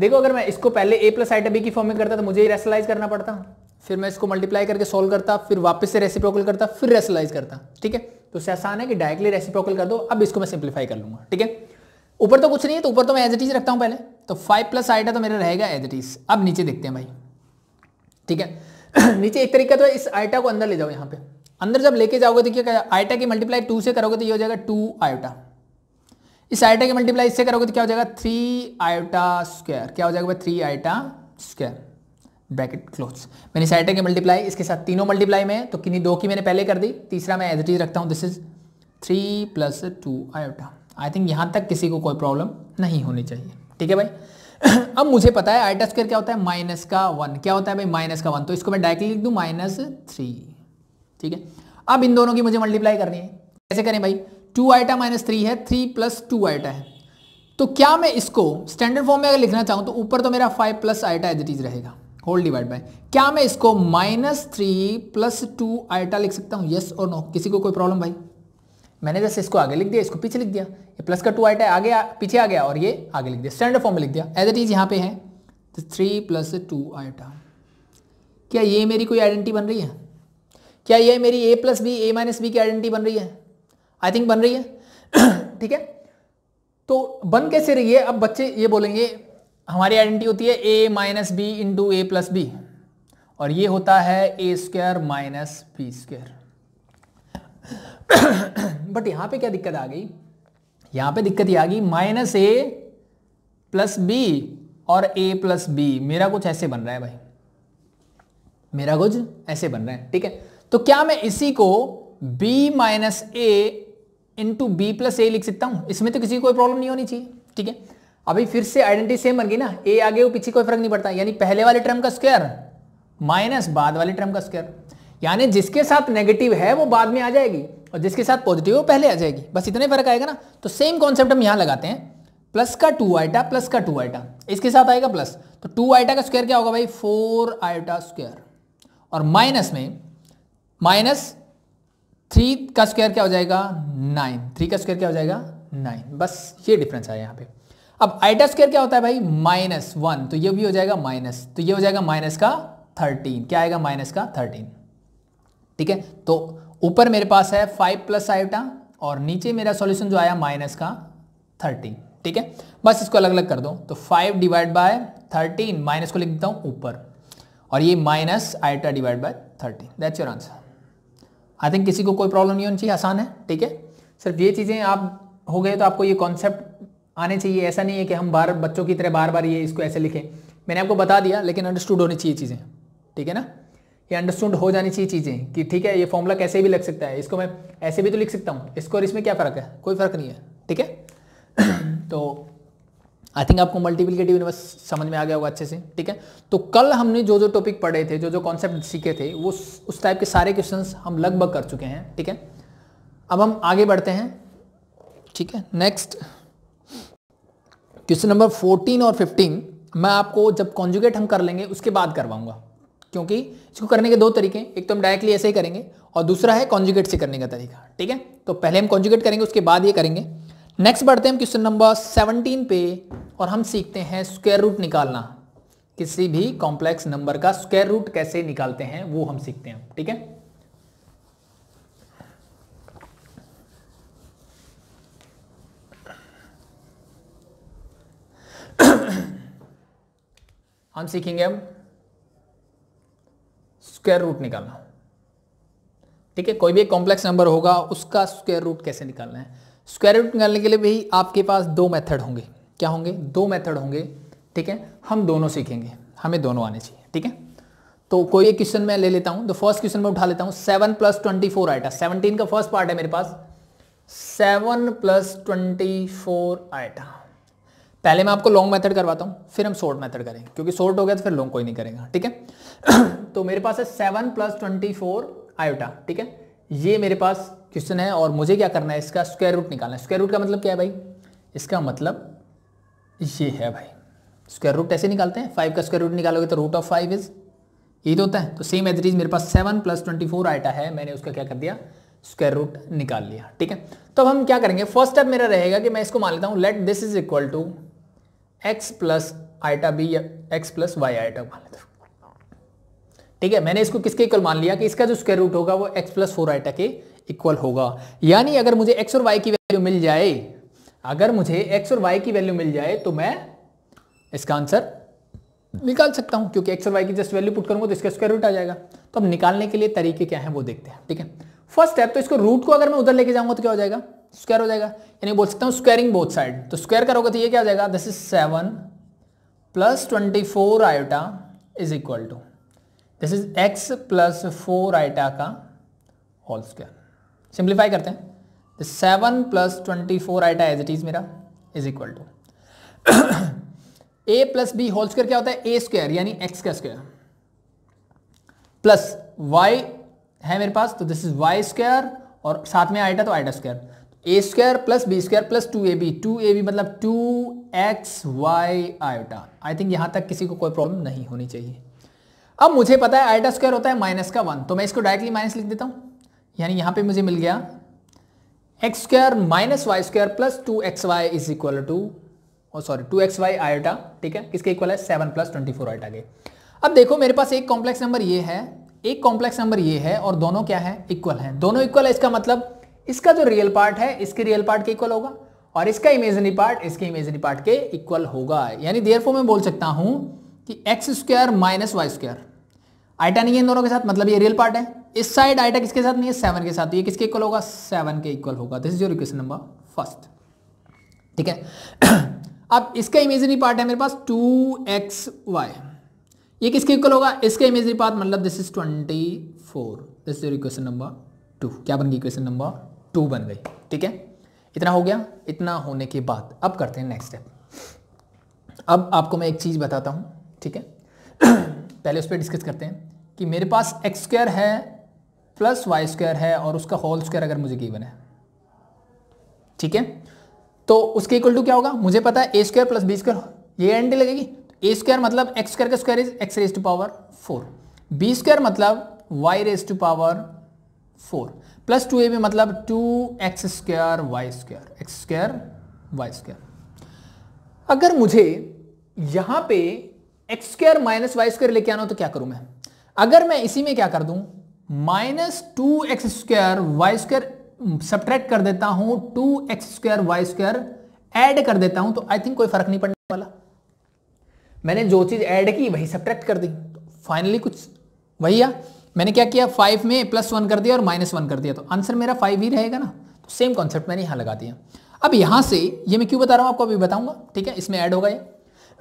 देखो अगर मैं इसको पहले ए प्लस बी की फॉर्म में करता तो मुझे रेसलाइज करना पड़ता फिर मैं इसको मल्टीप्लाई करके सोल्व करता फिर वापस से रेसिप्रोकल करता फिर रेसलाइज करता ठीक है तो उससे आसान है कि डायरेक्टली रेसिप्रोकल कर दो अब इसको मैं सिंप्लीफाई कर लूंगा ठीक है ऊपर तो कुछ नहीं है तो ऊपर तो मैं एज इट इज रखता हूँ पहले तो फाइव प्लस आइटा तो मेरा रहेगा एज इट इज अब नीचे देखते हैं भाई ठीक है नीचे एक तरीका तो इस आइटा को अंदर ले जाओ यहाँ पे अंदर जब लेके जाओगे तो क्या आइटा की मल्टीप्लाई टू से करोगे तो ये हो जाएगा टू आइटा इस आइटा के मल्टीप्लाई इससे करोगे तो क्या हो जाएगा थ्री आइटा स्क्वायर क्या हो जाएगा भाई three iota square bracket close मैंने इस आइटा के मल्टीप्लाई इसके साथ तीनों मल्टीप्लाई में तो किन्नी दो की मैंने पहले कर दी तीसरा मैं एज इट इज रखता हूँ this is three plus two iota I think यहाँ तक किसी को कोई प्रॉब्लम नहीं होनी चाहिए ठीक है भाई अब मुझे पता है आइटा स्क्वायर क्या होता है माइनस का वन क्या होता है भाई माइनस का वन तो इसको मैं डायरेक्टली लिख दूँ माइनस थ्री ठीक है अब इन दोनों की मुझे मल्टीप्लाई करनी है कैसे करें भाई टू आइटा माइनस थ्री है थ्री प्लस टू आइटा है तो क्या मैं इसको स्टैंडर्ड फॉर्म में अगर लिखना चाहूँ तो ऊपर तो मेरा five plus iota as is रहेगा होल डिवाइड बाय क्या मैं इसको minus three plus two iota लिख सकता हूँ येस और नो किसी को कोई प्रॉब्लम भाई मैंने जैसे इसको आगे लिख दिया इसको पीछे लिख दिया ये प्लस का टू आइटा आगे आ, पीछे आ गया और ये आगे लिख दिया स्टैंडर्ड फॉर्म में लिख दिया एज इट इज यहाँ पे है तो थ्री प्लस टू आइटा क्या ये मेरी कोई आइडेंटिटी बन रही है क्या ये मेरी a plus B a minus b की आइडेंटिटी बन रही है आई थिंक बन रही है ठीक है तो बन कैसे रही है अब बच्चे ये बोलेंगे हमारी आइडेंटिटी होती है a minus B into A plus b और ये होता है ए square minus B square but यहां पे क्या दिक्कत आ गई यहां पे दिक्कत ये आ गई माइनस ए प्लस बी और ए प्लस बी मेरा कुछ ऐसे बन रहा है भाई मेरा कुछ ऐसे बन रहा है ठीक है तो क्या मैं इसी को b minus a into b plus a लिख सकता हूँ इसमें तो किसी कोई प्रॉब्लम नहीं होनी चाहिए ठीक है अभी फिर से आइडेंटिटी सेम बन गई ना ए आगे वो पीछे कोई फर्क नहीं पड़ता यानी पहले वाले टर्म का स्क्वायर माइनस बाद वाले टर्म का स्क्वायर यानी जिसके साथ नेगेटिव है वो बाद में आ जाएगी और जिसके साथ पॉजिटिव है वो पहले आ जाएगी बस इतने फर्क आएगा ना तो सेम कॉन्सेप्ट हम यहाँ लगाते हैं प्लस का टू आइटा प्लस का टू आइटा इसके साथ आएगा प्लस तो टू आइटा का स्क्वायर क्या होगा भाई फोर आइटा स्क्वायर और माइनस में माइनस थ्री का स्क्वायर क्या हो जाएगा नाइन थ्री का स्क्वायर क्या हो जाएगा नाइन बस ये डिफरेंस आया यहाँ पे अब आइटा स्क्वायर क्या होता है भाई माइनस वन तो ये भी हो जाएगा माइनस तो ये हो जाएगा माइनस का थर्टीन क्या आएगा माइनस का थर्टीन ठीक है तो ऊपर मेरे पास है फाइव प्लस आइटा और नीचे मेरा सॉल्यूशन जो आया माइनस का थर्टीन ठीक है बस इसको अलग अलग कर दो तो five divide by thirteen minus को लिख देता हूँ ऊपर और ये minus iota divide by thirteen that's your answer I think किसी को कोई प्रॉब्लम नहीं होनी चाहिए आसान है ठीक है सिर्फ ये चीज़ें आप हो गए तो आपको ये कॉन्सेप्ट आने चाहिए ऐसा नहीं है कि हम बार बच्चों की तरह बार बार ये इसको ऐसे लिखें मैंने आपको बता दिया लेकिन अंडरस्टूड होनी चाहिए चीज़ें ठीक है ना ये अंडरस्टूड हो जानी चाहिए चीज़ें कि ठीक है ये फॉर्मूला कैसे भी लग सकता है इसको मैं ऐसे भी तो लिख सकता हूँ इसको और इसमें क्या फ़र्क है कोई फ़र्क नहीं है ठीक है तो आई थिंक आपको मल्टीप्लिकेटिव यूनिवर्स समझ में आ गया होगा अच्छे से ठीक है तो कल हमने जो जो टॉपिक पढ़े थे जो जो कॉन्सेप्ट सीखे थे वो उस टाइप के सारे क्वेश्चंस हम लगभग कर चुके हैं ठीक है अब हम आगे बढ़ते हैं ठीक है नेक्स्ट क्वेश्चन नंबर फोर्टीन और फिफ्टीन मैं आपको जब कॉन्जुगेट हम कर लेंगे उसके बाद करवाऊंगा क्योंकि इसको करने के दो तरीके हैं एक तो हम डायरेक्टली ऐसे ही करेंगे और दूसरा है कॉन्जुगेट से करने का तरीका ठीक है तो पहले हम कॉन्जुगेट करेंगे उसके बाद ये करेंगे नेक्स्ट बढ़ते हैं क्वेश्चन नंबर सेवनटीन पे और हम सीखते हैं स्क्वेयर रूट निकालना किसी भी कॉम्प्लेक्स नंबर का स्क्वेयर रूट कैसे निकालते हैं वो हम सीखते हैं ठीक है हम सीखेंगे हम स्क्वेयर रूट निकालना ठीक है कोई भी एक कॉम्प्लेक्स नंबर होगा उसका स्क्वेयर रूट कैसे निकालना है स्क्वायर रूट निकालने के लिए भी आपके पास दो मेथड होंगे क्या होंगे दो मेथड होंगे ठीक है हम दोनों सीखेंगे हमें दोनों आने चाहिए ठीक है तो कोई एक क्वेश्चन मैं ले लेता हूं तो फर्स्ट क्वेश्चन में उठा लेता हूँ seven plus twenty four iota seventeen का फर्स्ट पार्ट है मेरे पास seven plus twenty four iota पहले मैं आपको लॉन्ग मेथड करवाता हूं फिर हम शॉर्ट मेथड करेंगे क्योंकि शॉर्ट हो गया तो फिर लॉन्ग कोई नहीं करेगा ठीक है तो मेरे पास है seven plus twenty four iota ठीक है ये मेरे पास क्वेश्चन है और मुझे क्या करना है इसका स्क्वायर रूट निकालना है स्क्वायर रूट का मतलब क्या है भाई इसका मतलब ये है भाई स्क्वायर रूट ऐसे निकालते हैं फाइव का स्क्वायर रूट निकालोगे तो रूट ऑफ फाइव इज ये तो होता है तो सेम एज मेरे पास seven plus twenty four iota है मैंने उसका क्या कर दिया स्क्वायर रूट निकाल लिया ठीक है तो अब हम क्या करेंगे फर्स्ट स्टेप मेरा रहेगा कि मैं इसको मान लेता हूँ let this is equal to x plus iota b या एक्स प्लस वाई आइटा मान लेता ठीक है मैंने इसको किसके इक्वल मान लिया कि इसका जो स्क्वायर रूट होगा वो एक्स प्लस फोर आइटा के इक्वल होगा यानी अगर मुझे एक्स और वाई की वैल्यू मिल जाए अगर मुझे एक्स और वाई की वैल्यू मिल जाए तो मैं इसका आंसर निकाल सकता हूं क्योंकि एक्स और वाई की जस्ट वैल्यू पुट करूंगा तो इसका स्क्वायर रूट आ जाएगा तो अब निकालने के लिए तरीके क्या हैं वो देखते हैं ठीक है फर्स्ट स्टेप तो इसको रूट को अगर मैं उधर लेके जाऊंगा तो क्या हो जाएगा स्क्वायर हो जाएगा यानी बोल सकता हूँ स्क्वायरिंग बोथ साइड तो स्क्वायर करोगे तो ये क्या हो जाएगा this is seven plus twenty four iota is equal to this is x plus four iota का होल स्क्वायर सिंप्लीफाई करते हैं तो seven plus twenty four iota as it is मेरा is equal to A plus b whole square क्या होता है ए square यानी x का स्क्वायर प्लस वाई है मेरे पास तो दिस इज वाई स्क्वायर और साथ में आइटा तो आइटा स्क्वायर ए square plus B square plus two ए बी टू ए बी मतलब two x y iota I think यहां तक किसी को कोई प्रॉब्लम नहीं होनी चाहिए अब मुझे पता है आइटा स्क्वायर होता है माइनस का वन तो मैं इसको डायरेक्टली माइनस लिख देता हूं यानी यहां पे मुझे मिल गया x square minus y square plus two x y is equal to और sorry two x y iota ठीक है किसके इक्वल है seven plus twenty four iota के अब देखो मेरे पास एक कॉम्प्लेक्स नंबर ये है एक कॉम्प्लेक्स नंबर ये है और दोनों क्या है इक्वल है दोनों इक्वल है इसका मतलब इसका जो रियल पार्ट है इसके रियल पार्ट के इक्वल होगा और इसका इमेजनरी पार्ट इसके इमेजनरी पार्ट के इक्वल होगा यानी देयरफॉर मैं बोल सकता हूं कि x square minus y square iota नहीं है इन दोनों के साथ मतलब ये रियल पार्ट है इस साइड आइटा किसके साथ नहीं है सेवन के साथ तो ये किसके इक्वल होगा सेवन के इक्वल होगा this is your equation number first ठीक है अब इसका इमेजरी पार्ट है मेरे पास टू एक्स वाई ये किसके इक्वल होगा इसका इमेजरी पार्ट मतलब this is twenty four this is your equation number two क्या बन गई इक्वेशन नंबर टू बन गई ठीक है इतना हो गया इतना होने के बाद अब करते हैं नेक्स्ट स्टेप अब आपको मैं एक चीज़ बताता हूँ ठीक है पहले उस पर डिस्कस करते हैं कि मेरे पास एक्स स्क्वायर है प्लस वाई स्क्वायर है और उसका होल स्क्वायर अगर मुझे गिवन है ठीक है तो उसके इक्वल टू क्या होगा मुझे पता है ए स्क्वायर प्लस बी स्क्वायर ये एंटी लगेगी ए स्क्वायर मतलब एक्स स्क्वायर का square is x raise to power four b square मतलब y raise to power four plus two A b मतलब two x square y square x square y square अगर मुझे यहां पे x square minus y square लेके आना हो तो क्या करूं मैं अगर मैं इसी में क्या कर दूं minus two x square y square subtract कर देता हूं two x square y square add कर देता हूं तो आई थिंक कोई फर्क नहीं पड़ने वाला मैंने जो चीज़ ऐड की वही सब्ट्रैक्ट कर दी तो फाइनली कुछ वही मैंने क्या किया फाइव में प्लस वन कर दिया और माइनस वन कर दिया तो आंसर मेरा फाइव ही रहेगा ना तो सेम कॉन्सेप्ट मैंने यहां लगा दिया अब यहां से ये मैं क्यों बता रहा हूं आपको अभी बताऊंगा ठीक है इसमें ऐड होगा ये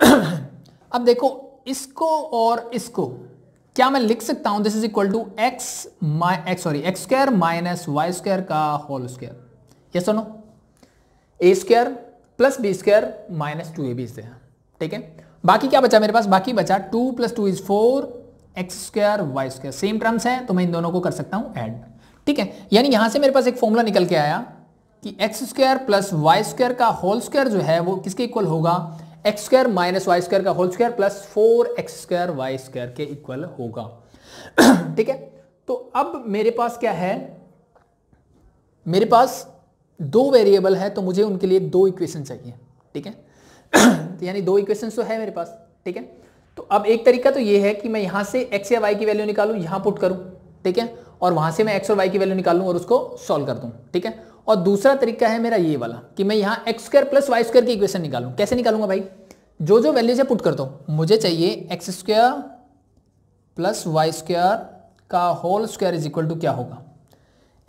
अब देखो इसको और इसको क्या मैं लिख सकता हूं this is equal to x minus x sorry x square minus y square का होल स्क्र यस सुनो a square plus b square minus two A b से ठीक है बाकी क्या बचा मेरे पास बाकी बचा two plus two is four x square y square same terms हैं तो मैं इन दोनों को कर सकता हूं एड ठीक है यानी यहां से मेरे पास एक फॉर्मूला निकल के आया कि x square plus y square का होल स्क्र जो है वो किसके इक्वल होगा x square minus y square का whole square plus four x square y square के इक्वल होगा ठीक है तो अब मेरे पास क्या है मेरे पास दो वेरिएबल है तो मुझे उनके लिए दो इक्वेशन चाहिए ठीक है तो यानी दो इक्वेशन तो है मेरे पास ठीक है तो अब एक तरीका तो ये है कि मैं यहां से एक्स या वाई की वैल्यू निकालू यहां पुट करूं ठीक है और वहां से मैं एक्स और वाई की वैल्यू निकालू और उसको सॉल्व कर दूं ठीक है और दूसरा तरीका है मेरा ये वाला कि मैं यहाँ x square plus y square की इक्वेशन निकालूँ कैसे निकालूंगा भाई जो जो वैल्यूज है पुट कर दो मुझे चाहिए x square plus y square का whole square is equal to क्या होगा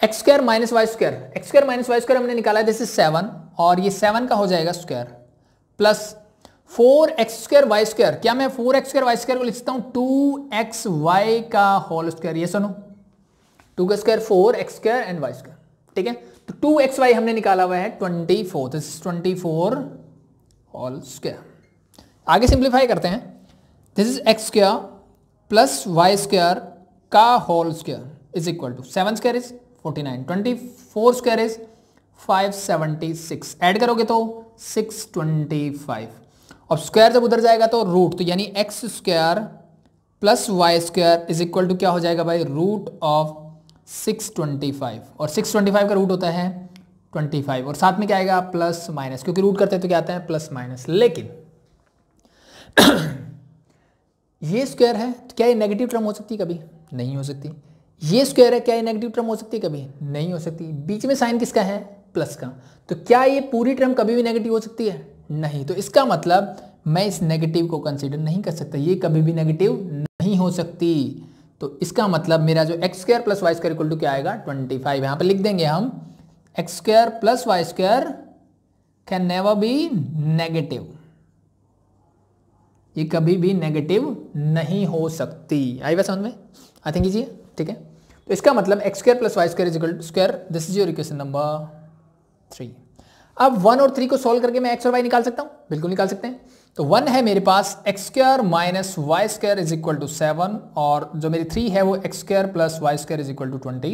x square minus y square x square minus y square हमने निकाला दिस इज सेवन और ये सेवन का हो जाएगा square plus four x square y square क्या मैं four x square y square को लिखता हूँ टू एक्स वाई का होल स्क्र ये सुनो टू का square four x square and y square ठीक है तो टू एक्स वाई हमने निकाला हुआ है twenty four this is twenty four whole square आगे सिंप्लीफाई करते हैं this is x square plus y square का whole square is equal to seven square is forty nine twenty four square is five seventy six add करोगे तो six twenty five और square जब उधर जाएगा तो रूट तो यानी x square plus y square is equal to क्या हो जाएगा भाई रूट ऑफ 625 और 625 का रूट होता है 25 और साथ में क्या आएगा प्लस माइनस क्योंकि रूट करते हैं तो क्या आता है प्लस माइनस लेकिन ये स्क्वायर है तो क्या ये नेगेटिव टर्म हो सकती है कभी नहीं हो सकती ये स्क्वायर है क्या ये नेगेटिव टर्म हो सकती है कभी नहीं हो सकती बीच में साइन किसका है प्लस का तो क्या ये पूरी टर्म कभी भी नेगेटिव हो सकती है नहीं तो इसका मतलब मैं इस नेगेटिव को कंसिडर नहीं कर सकता ये कभी भी नेगेटिव नहीं हो सकती तो इसका मतलब मेरा जो x square plus y square equal to क्या आएगा ट्वेंटी फाइव यहां पर लिख देंगे हम x square plus y square can never be negative ये कभी भी नेगेटिव नहीं हो सकती आई वैसा समझ में आई थिंक कीजिए ठीक है तो इसका मतलब x square plus y square is equal to square this is your equation number three अब वन और थ्री को सोल्व करके मैं एक्स और वाई निकाल सकता हूं बिल्कुल निकाल सकते हैं तो वन है मेरे पास x square minus y square is equal to seven और जो मेरी थ्री है वो x square plus y square is equal to twenty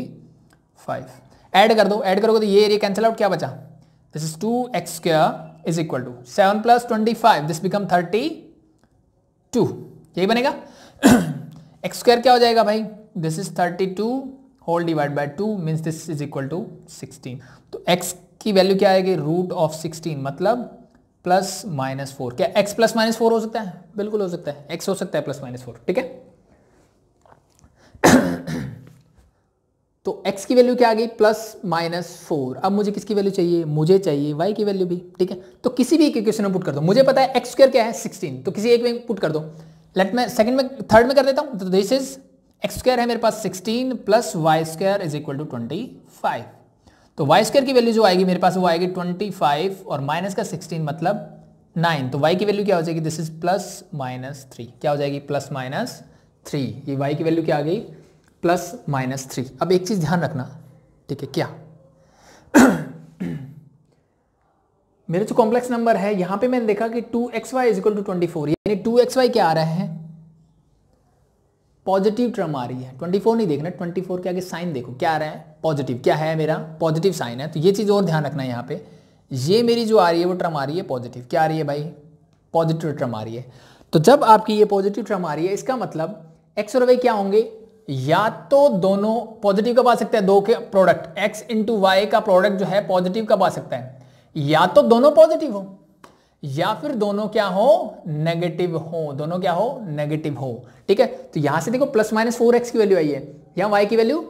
five add कर दो एड करोगे तो ये एरिया कैंसिल आउट क्या बचा this is two x square is equal to seven plus twenty five this become thirty two यही बनेगा x square क्या हो जाएगा भाई this is thirty two whole divide by two means this is equal to sixteen तो x की value क्या आएगी रूट ऑफ सिक्सटीन मतलब प्लस माइनस फोर क्या एक्स प्लस माइनस फोर हो सकता है बिल्कुल हो सकता है एक्स हो सकता है प्लस माइनस फोर ठीक है तो एक्स की वैल्यू क्या आ गई प्लस माइनस फोर अब मुझे किसकी वैल्यू चाहिए मुझे चाहिए वाई की वैल्यू भी ठीक है तो किसी भी एक इक्वेशन में पुट कर दो मुझे पता है एक्स स्क्र क्या है सिक्सटीन तो किसी एक में पुट कर दो लेट में सेकंड में थर्ड में कर देता हूं तो दिस इज एक्स स्क्र है मेरे पास sixteen plus y square is equal to twenty five तो वाई स्क्वायर की वैल्यू जो आएगी मेरे पास वो आएगी ट्वेंटी फाइव और माइनस का सिक्सटीन मतलब नाइन तो वाई की वैल्यू क्या हो जाएगी this is plus minus three क्या हो जाएगी प्लस माइनस थ्री ये वाई की वैल्यू क्या आ गई प्लस माइनस थ्री अब एक चीज़ ध्यान रखना ठीक है क्या मेरे जो कॉम्प्लेक्स नंबर है यहां पे मैंने देखा कि two x y is equal to twenty four यानी टू एक्स वाई क्या आ रहा है पॉजिटिव टर्म आ रही है 24 नहीं देखना 24 के आगे साइन देखो क्या आ रहा है पॉजिटिव क्या है मेरा पॉजिटिव साइन है तो ये चीज़ और ध्यान रखना है यहाँ पे ये मेरी जो आ रही है वो टर्म आ रही है पॉजिटिव क्या आ रही है भाई पॉजिटिव टर्म आ रही है तो जब आपकी ये पॉजिटिव टर्म आ रही है इसका मतलब एक्स और वाई क्या होंगे या तो दोनों पॉजिटिव कब आ सकता है दो के प्रोडक्ट एक्स इंटू वाई का प्रोडक्ट जो है पॉजिटिव कब आ सकता है या तो दोनों पॉजिटिव हो या फिर दोनों क्या हो नेगेटिव हो दोनों क्या हो नेगेटिव हो ठीक है तो यहां से देखो प्लस माइनस फोर एक्स की वैल्यू आई है या वाई की वैल्यू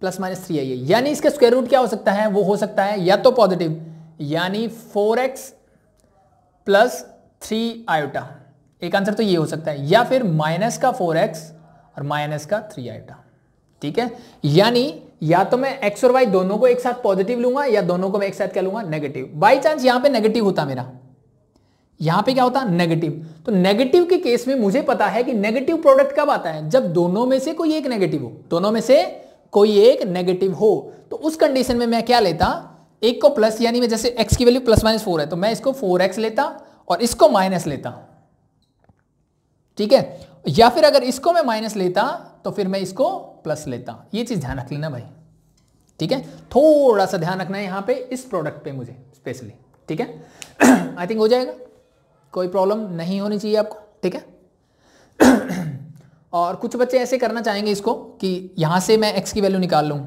प्लस माइनस थ्री आई है यानी इसका स्क्वायर रूट क्या हो सकता है वो हो सकता है या तो पॉजिटिव यानी four x plus three iota एक आंसर तो ये हो सकता है या फिर माइनस का फोर एक्स और माइनस का थ्री आयोटा ठीक है यानी या तो मैं एक्स और वाई दोनों को एक साथ पॉजिटिव लूंगा या दोनों को मैं एक साथ क्या लूंगा नेगेटिव बाई चांस यहां पर नेगेटिव होता मेरा यहां पे क्या होता है नेगेटिव तो नेगेटिव के केस में मुझे पता है कि नेगेटिव प्रोडक्ट कब आता है जब दोनों में से कोई एक नेगेटिव हो दोनों में से कोई एक नेगेटिव हो तो उस कंडीशन में मैं क्या लेता एक को प्लस यानी मैं जैसे एक्स की वैल्यू प्लस माइनस फोर है तो मैं इसको फोर एक्स लेता और इसको माइनस लेता ठीक है या फिर अगर इसको मैं माइनस लेता तो फिर मैं इसको प्लस लेता ये चीज़ ध्यान रख लेना भाई ठीक है थोड़ा सा ध्यान रखना है यहां पे इस प्रोडक्ट पे मुझे स्पेशली ठीक है आई थिंक हो जाएगा कोई प्रॉब्लम नहीं होनी चाहिए आपको ठीक है और कुछ बच्चे ऐसे करना चाहेंगे इसको कि यहाँ से मैं एक्स की वैल्यू निकाल लूँ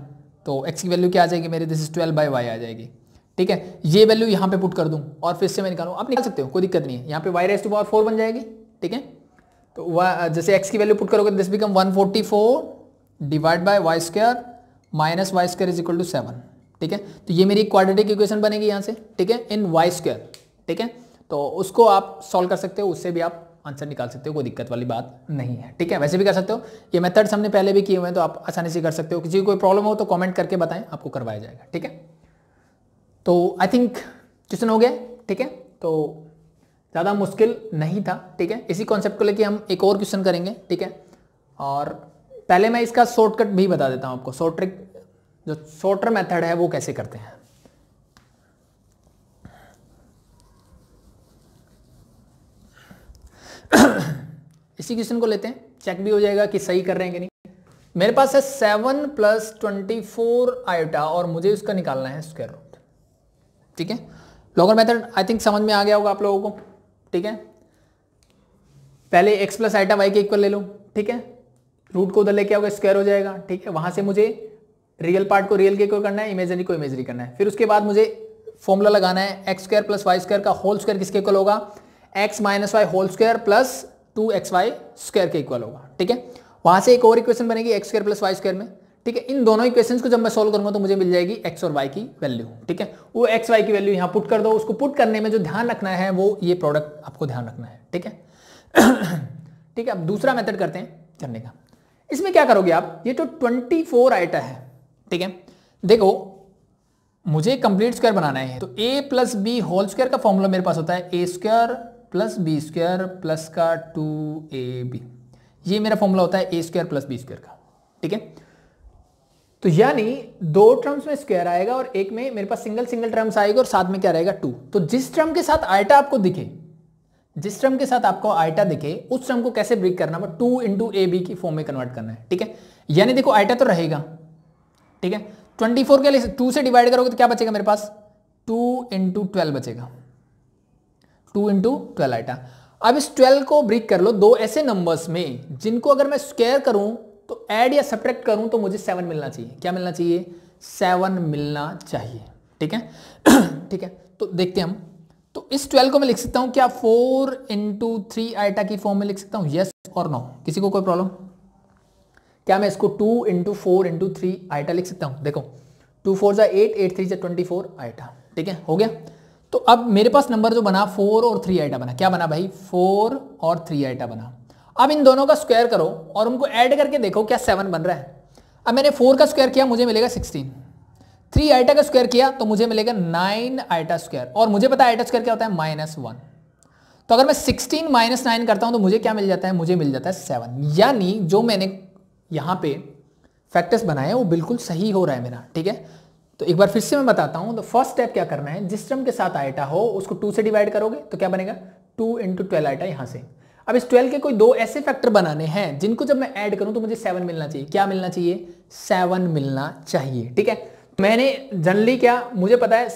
तो एक्स की वैल्यू क्या आ जाएगी मेरे this is twelve by y आ जाएगी ठीक है ये वैल्यू यहाँ पे पुट कर दूँ और फिर से मैं निकालूँ आप निकाल सकते हो कोई दिक्कत नहीं है यहाँ पे y raise to power four बन जाएगी ठीक है तो जैसे एक्स की वैल्यू पुट करोगे this become one forty four divide by y square minus y square is equal to seven ठीक है तो ये मेरी क्वाड्रेटिक इक्वेशन बनेगी यहाँ से ठीक है इन वाई स्क्वायर ठीक है तो उसको आप सॉल्व कर सकते हो उससे भी आप आंसर निकाल सकते हो कोई दिक्कत वाली बात नहीं है ठीक है वैसे भी कर सकते हो ये मेथड्स हमने पहले भी किए हुए हैं तो आप आसानी से कर सकते हो किसी कोई प्रॉब्लम हो तो कमेंट करके बताएं आपको करवाया जाएगा ठीक है तो आई थिंक क्वेश्चन हो गया ठीक है तो ज़्यादा मुश्किल नहीं था ठीक है इसी कॉन्सेप्ट को लेकर हम एक और क्वेश्चन करेंगे ठीक है और पहले मैं इसका शॉर्टकट भी बता देता हूँ आपको शॉर्ट ट्रिक जो शॉर्टर मेथड है वो कैसे करते हैं इसी क्वेश्चन को लेते हैं चेक भी हो जाएगा कि सही कर रहे हैं कि नहीं मेरे पास है seven plus twenty four iota और मुझे उसका निकालना है स्क्वायर रूट ठीक है लॉगर मेथड आई थिंक समझ में आ गया होगा आप लोगों को ठीक है पहले एक्स प्लस आइटा वाई के इक्वल ले लो ठीक है रूट को उधर लेके आओगे स्क्वायर हो जाएगा ठीक है वहां से मुझे रियल पार्ट को रियल के इक्वल करना है इमेजरी को इमेजरी करना है फिर उसके बाद मुझे फॉर्मूला लगाना है x square plus y square का होल स्क्वायर किसके इक्वल होगा x minus y whole square plus two x y square के इक्वल होगा ठीक है वहां से एक और इक्वेशन बनेगी x square plus y square में ठीक है इन दोनों इक्वेशन को जब मैं सोल्व करूंगा तो मुझे मिल जाएगी एक्स और वाई की वैल्यू ठीक है वो एक्स वाई की वैल्यू यहाँ पुट कर दो उसको पुट करने में जो ध्यान रखना है वो ये प्रोडक्ट आपको ध्यान रखना है ठीक है ठीक है अब दूसरा मेथड करते हैं करने का इसमें क्या करोगे आप ये तो ट्वेंटी फोर आइटा है ठीक है देखो मुझे कंप्लीट स्क्वायर बनाना है तो a plus b whole square का फॉर्मूला मेरे पास होता है ए square plus B square plus का टू ए बी ये मेरा फॉर्मूला होता है ए स्क्वायर प्लस बी स्क्वायर का ठीक है तो यानी दो टर्म्स में स्क्वायर आएगा और एक में मेरे पास सिंगल सिंगल टर्म्स आएगा और साथ में क्या रहेगा टू तो जिस टर्म के साथ आइटा आपको दिखे जिस टर्म के साथ आपको आइटा दिखे उस टर्म को कैसे ब्रेक करना है टू इंटू ए बी की फॉर्म में कन्वर्ट करना है ठीक है यानी देखो आइटा तो रहेगा ठीक है ट्वेंटी फोर के लिए टू से डिवाइड करोगे तो क्या बचेगा मेरे पास टू इंटू ट्वेल्व बचेगा टू इंटू ट्वेल्व आइटा अब इस ट्वेल्व को ब्रिक कर लो दो ऐसे नंबर्स में जिनको अगर मैं स्क्वायर करूं तो ऐड या सब्ट्रैक्ट करूं तो मुझे सेवन मिलना चाहिए क्या मिलना चाहिए सेवन मिलना चाहिए ठीक है ठीक है तो देखते हैं हम तो इस ट्वेल्व को मैं लिख सकता हूं क्या फोर इंटू थ्री आइटा की फॉर्म में लिख सकता हूं यस और नो किसी को कोई प्रॉब्लम क्या मैं इसको two into four into three iota लिख सकता हूं देखो टू फोर जा एट एट थ्री जा ट्वेंटी फोर आइटा ठीक है हो गया तो अब मेरे पास नंबर जो बना फोर और थ्री आइटा बना क्या बना भाई फोर और थ्री आइटा बना अब इन दोनों का स्क्वायर करो और उनको ऐड करके देखो क्या सेवन बन रहा है अब मैंने फोर का स्क्वायर किया मुझे मिलेगा सिक्सटीन थ्री आइटा का स्क्वायर किया तो मुझे मिलेगा नाइन आइटा स्क्वायर और मुझे पता है आइटा स्क्वायर क्या होता है माइनस वन तो अगर मैं सिक्सटीन माइनस नाइन करता हूं तो मुझे क्या मिल जाता है मुझे मिल जाता है सेवन यानी जो मैंने यहां पे फैक्टर्स बनाए वो बिल्कुल सही हो रहा है मेरा ठीक है तो एक बार फिर से मैं बताता हूँ तो फर्स्ट स्टेप क्या करना है जिस टर्म के साथ आइटा हो उसको टू से डिवाइड करोगे तो क्या बनेगा टू इंटू ट्वेल्व आइटा यहां से अब इस ट्वेल्व के कोई दो ऐसे फैक्टर बनाने हैं जिनको जब मैं ऐड करूं तो मुझे सेवन मिलना चाहिए क्या मिलना चाहिए सेवन मिलना चाहिए ठीक है मैंने जनरली क्या मुझे पता है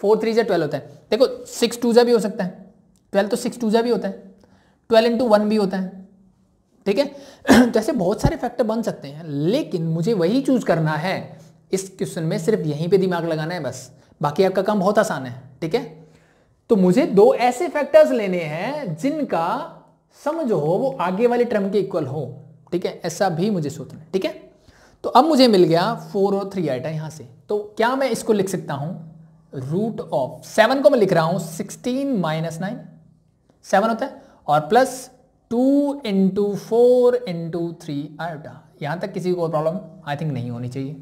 फोर थ्री जै ट्वेल्व होता है देखो सिक्स टू जा भी हो सकता है ट्वेल्व तो सिक्स टू जा भी होता है ट्वेल्व इंटू वन भी होता है ठीक है तो ऐसे बहुत सारे फैक्टर बन सकते हैं लेकिन मुझे वही चूज करना है इस क्वेश्चन में सिर्फ यहीं पे दिमाग लगाना है बस बाकी आपका काम बहुत आसान है ठीक है तो मुझे दो ऐसे फैक्टर्स लेने हैं जिनका सम जो हो वो आगे वाले टर्म के इक्वल हो ठीक है ऐसा भी मुझे सोचना है ठीक है तो अब मुझे मिल गया फोर और थ्री आइटा यहां से तो क्या मैं इसको लिख सकता हूं रूट ऑफ सेवन को मैं लिख रहा हूं सिक्सटीन माइनस नाइन सेवन होता है और plus two into four into three iota यहां तक किसी को प्रॉब्लम आई थिंक नहीं होनी चाहिए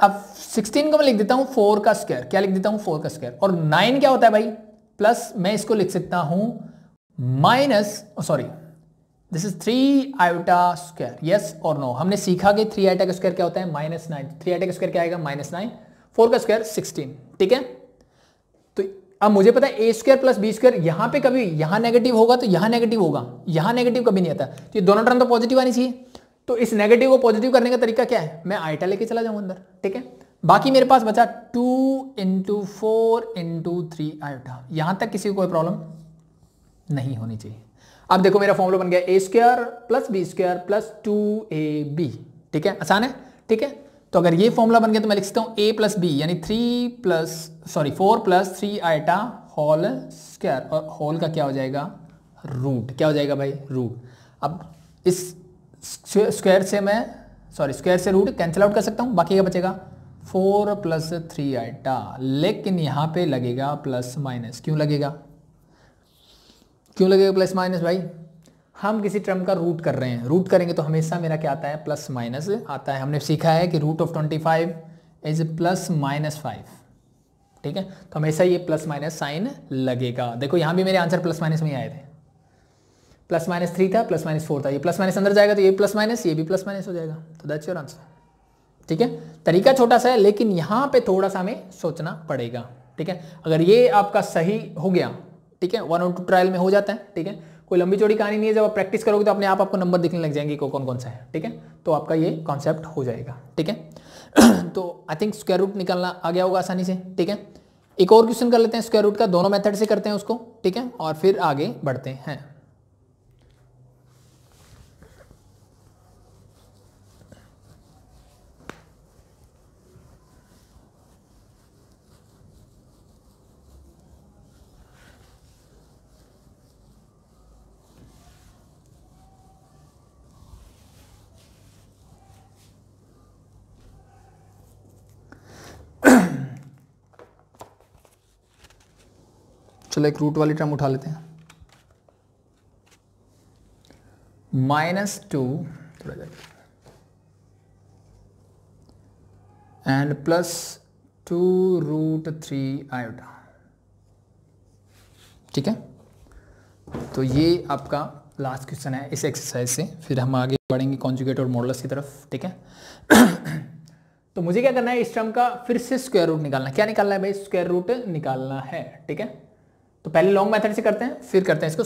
अब 16 को मैं लिख देता हूं 4 का स्क्वायर क्या लिख देता हूं 4 का स्क्वायर और 9 क्या होता है भाई प्लस मैं इसको लिख सकता हूं minus sorry this is three iota square yes और नो हमने सीखा कि थ्री आयोटा का स्क्वायर क्या होता है माइनस नाइन थ्री आयोटा का स्क्वायर क्या आएगा माइनस नाइन फोर का स्क्वायर सिक्सटीन ठीक है तो अब मुझे पता है ए स्क्वायर प्लस बी स्क्वायर यहां पर कभी यहां नेगेटिव होगा तो यहां नेगेटिव होगा यहां नेगेटिव कभी नहीं आता तो ये दोनों टर्म तो पॉजिटिव आनी चाहिए तो इस नेगेटिव को पॉजिटिव करने का तरीका क्या है मैं आइटा लेके चला जाऊं अंदर ठीक है बाकी मेरे पास बचा two into four into three iota यहां तक किसी को कोई प्रॉब्लम नहीं होनी चाहिए अब देखो मेरा फॉर्मूला बन गया a square plus B square plus two A b ठीक है आसान है ठीक है तो अगर ये फॉर्मूला बन गया तो मैं लिख सकता हूँ ए प्लस बी यानी three plus sorry four plus three iota whole square और हॉल का क्या हो जाएगा रूट क्या हो जाएगा भाई रूट अब इस स्क्वायर से मैं सॉरी स्क्वायर से रूट कैंसिल आउट कर सकता हूँ बाकी क्या बचेगा फोर प्लस थ्री आइटा लेकिन यहाँ पे लगेगा प्लस माइनस क्यों लगेगा क्यों लगेगा प्लस माइनस भाई हम किसी टर्म का रूट कर रहे हैं रूट करेंगे तो हमेशा मेरा क्या आता है प्लस माइनस आता है हमने सीखा है कि root of twenty five is plus minus five ठीक है तो हमेशा ये प्लस माइनस साइन लगेगा देखो यहाँ भी मेरे आंसर प्लस माइनस में आए थे प्लस माइनस थ्री था प्लस माइनस फोर था ये प्लस माइनस अंदर जाएगा तो ये प्लस माइनस ये भी प्लस माइनस हो जाएगा तो दैट्स योर आंसर ठीक है तरीका छोटा सा है लेकिन यहाँ पे थोड़ा सा हमें सोचना पड़ेगा ठीक है अगर ये आपका सही हो गया ठीक है वन और टू ट्रायल में हो जाता है ठीक है कोई लंबी चौड़ी कहानी नहीं है जब आप प्रैक्टिस करोगे तो अपने आप आपको नंबर दिखने लग जाएंगे कौन कौन सा है ठीक है तो आपका ये कॉन्सेप्ट हो जाएगा ठीक है तो आई थिंक स्क्वायर रूट निकालना आ गया होगा आसानी से ठीक है एक और क्वेश्चन कर लेते हैं स्क्वायर रूट का दोनों मेथड से करते हैं उसको ठीक है और फिर आगे बढ़ते हैं चलो एक रूट वाली टर्म उठा लेते हैं माइनस टू थोड़ा जाइए and plus two root three iota ठीक है तो ये आपका लास्ट क्वेश्चन है इस एक्सरसाइज से फिर हम आगे बढ़ेंगे कॉन्जुगेट और मॉडल्स की तरफ ठीक है तो मुझे क्या करना है इस टर्म का फिर से स्क्वायर रूट निकालना क्या निकालना है भाई स्क्वायर रूट निकालना है ठीक है तो पहले लॉन्ग मेथड से करते हैं फिर करते हैं इसको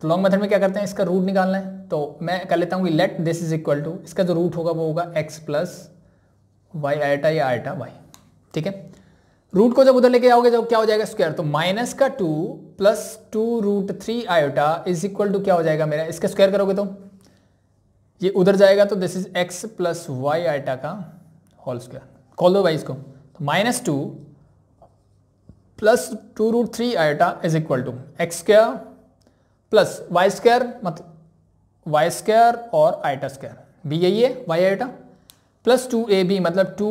तो लॉन्ग मेथड में क्या करते हैं इसका रूट निकालना है तो मैं कर लेता हूँ कि let this is equal to इसका जो रूट होगा वो होगा एक्स प्लस वाई आयटा या आयटा वाई ठीक है रूट को जब उधर लेके आओगे जब क्या हो जाएगा स्क्वायर तो माइनस का two plus two root three iota is equal to क्या हो जाएगा मेरा इसका स्क्वायर करोगे तो ये उधर जाएगा तो this is x plus y iota का होल स्क्वायर खोल दो भाई इसको तो minus two plus two root three iota is equal to x square plus y square मतलब वाई स्क्र और आयोटा स्क्र बी यही है वाई आयोटा प्लस टू ए बी मतलब टू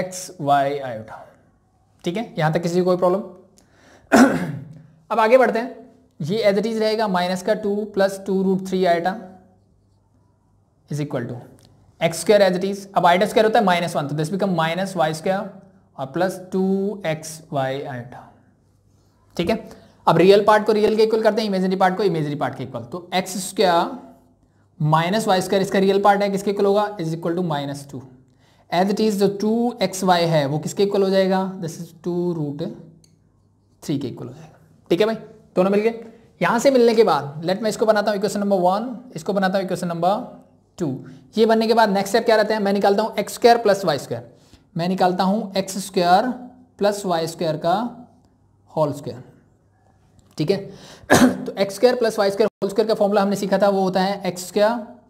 एक्स वाई आयोटा ठीक है यहाँ तक किसी को कोई प्रॉब्लम अब आगे बढ़ते हैं ये एज इट इज रहेगा माइनस का two plus two root three iota is equal to x square as it is अब आयोटा स्क्र होता है माइनस वन तो this become minus y square और प्लस टू एक्स वाई अल्टा ठीक है अब रियल पार्ट को रियल के इक्वल करते हैं इमेजरी पार्ट को इमेजरी पार्ट के इक्वल तो x square minus y square इसका रियल पार्ट है किसके इक्वल होगा is equal to minus two as it is जो टू एक्स वाई है वो किसके इक्वल हो जाएगा this is two root three के इक्वल हो जाएगा ठीक है भाई दोनों मिल गए यहां से मिलने के बाद लेट मैं इसको बनाता हूँ इक्वेशन नंबर वन इसको बनाता हूँ इक्वेशन नंबर टू ये बनने के बाद नेक्स्ट स्टेप क्या रहता है मैं निकालता हूँ x square plus y square मैं निकालता हूँ x square plus y square का होल स्क्वायर ठीक है तो x square plus y square whole square का फॉर्मूला हमने सीखा था वो होता है x square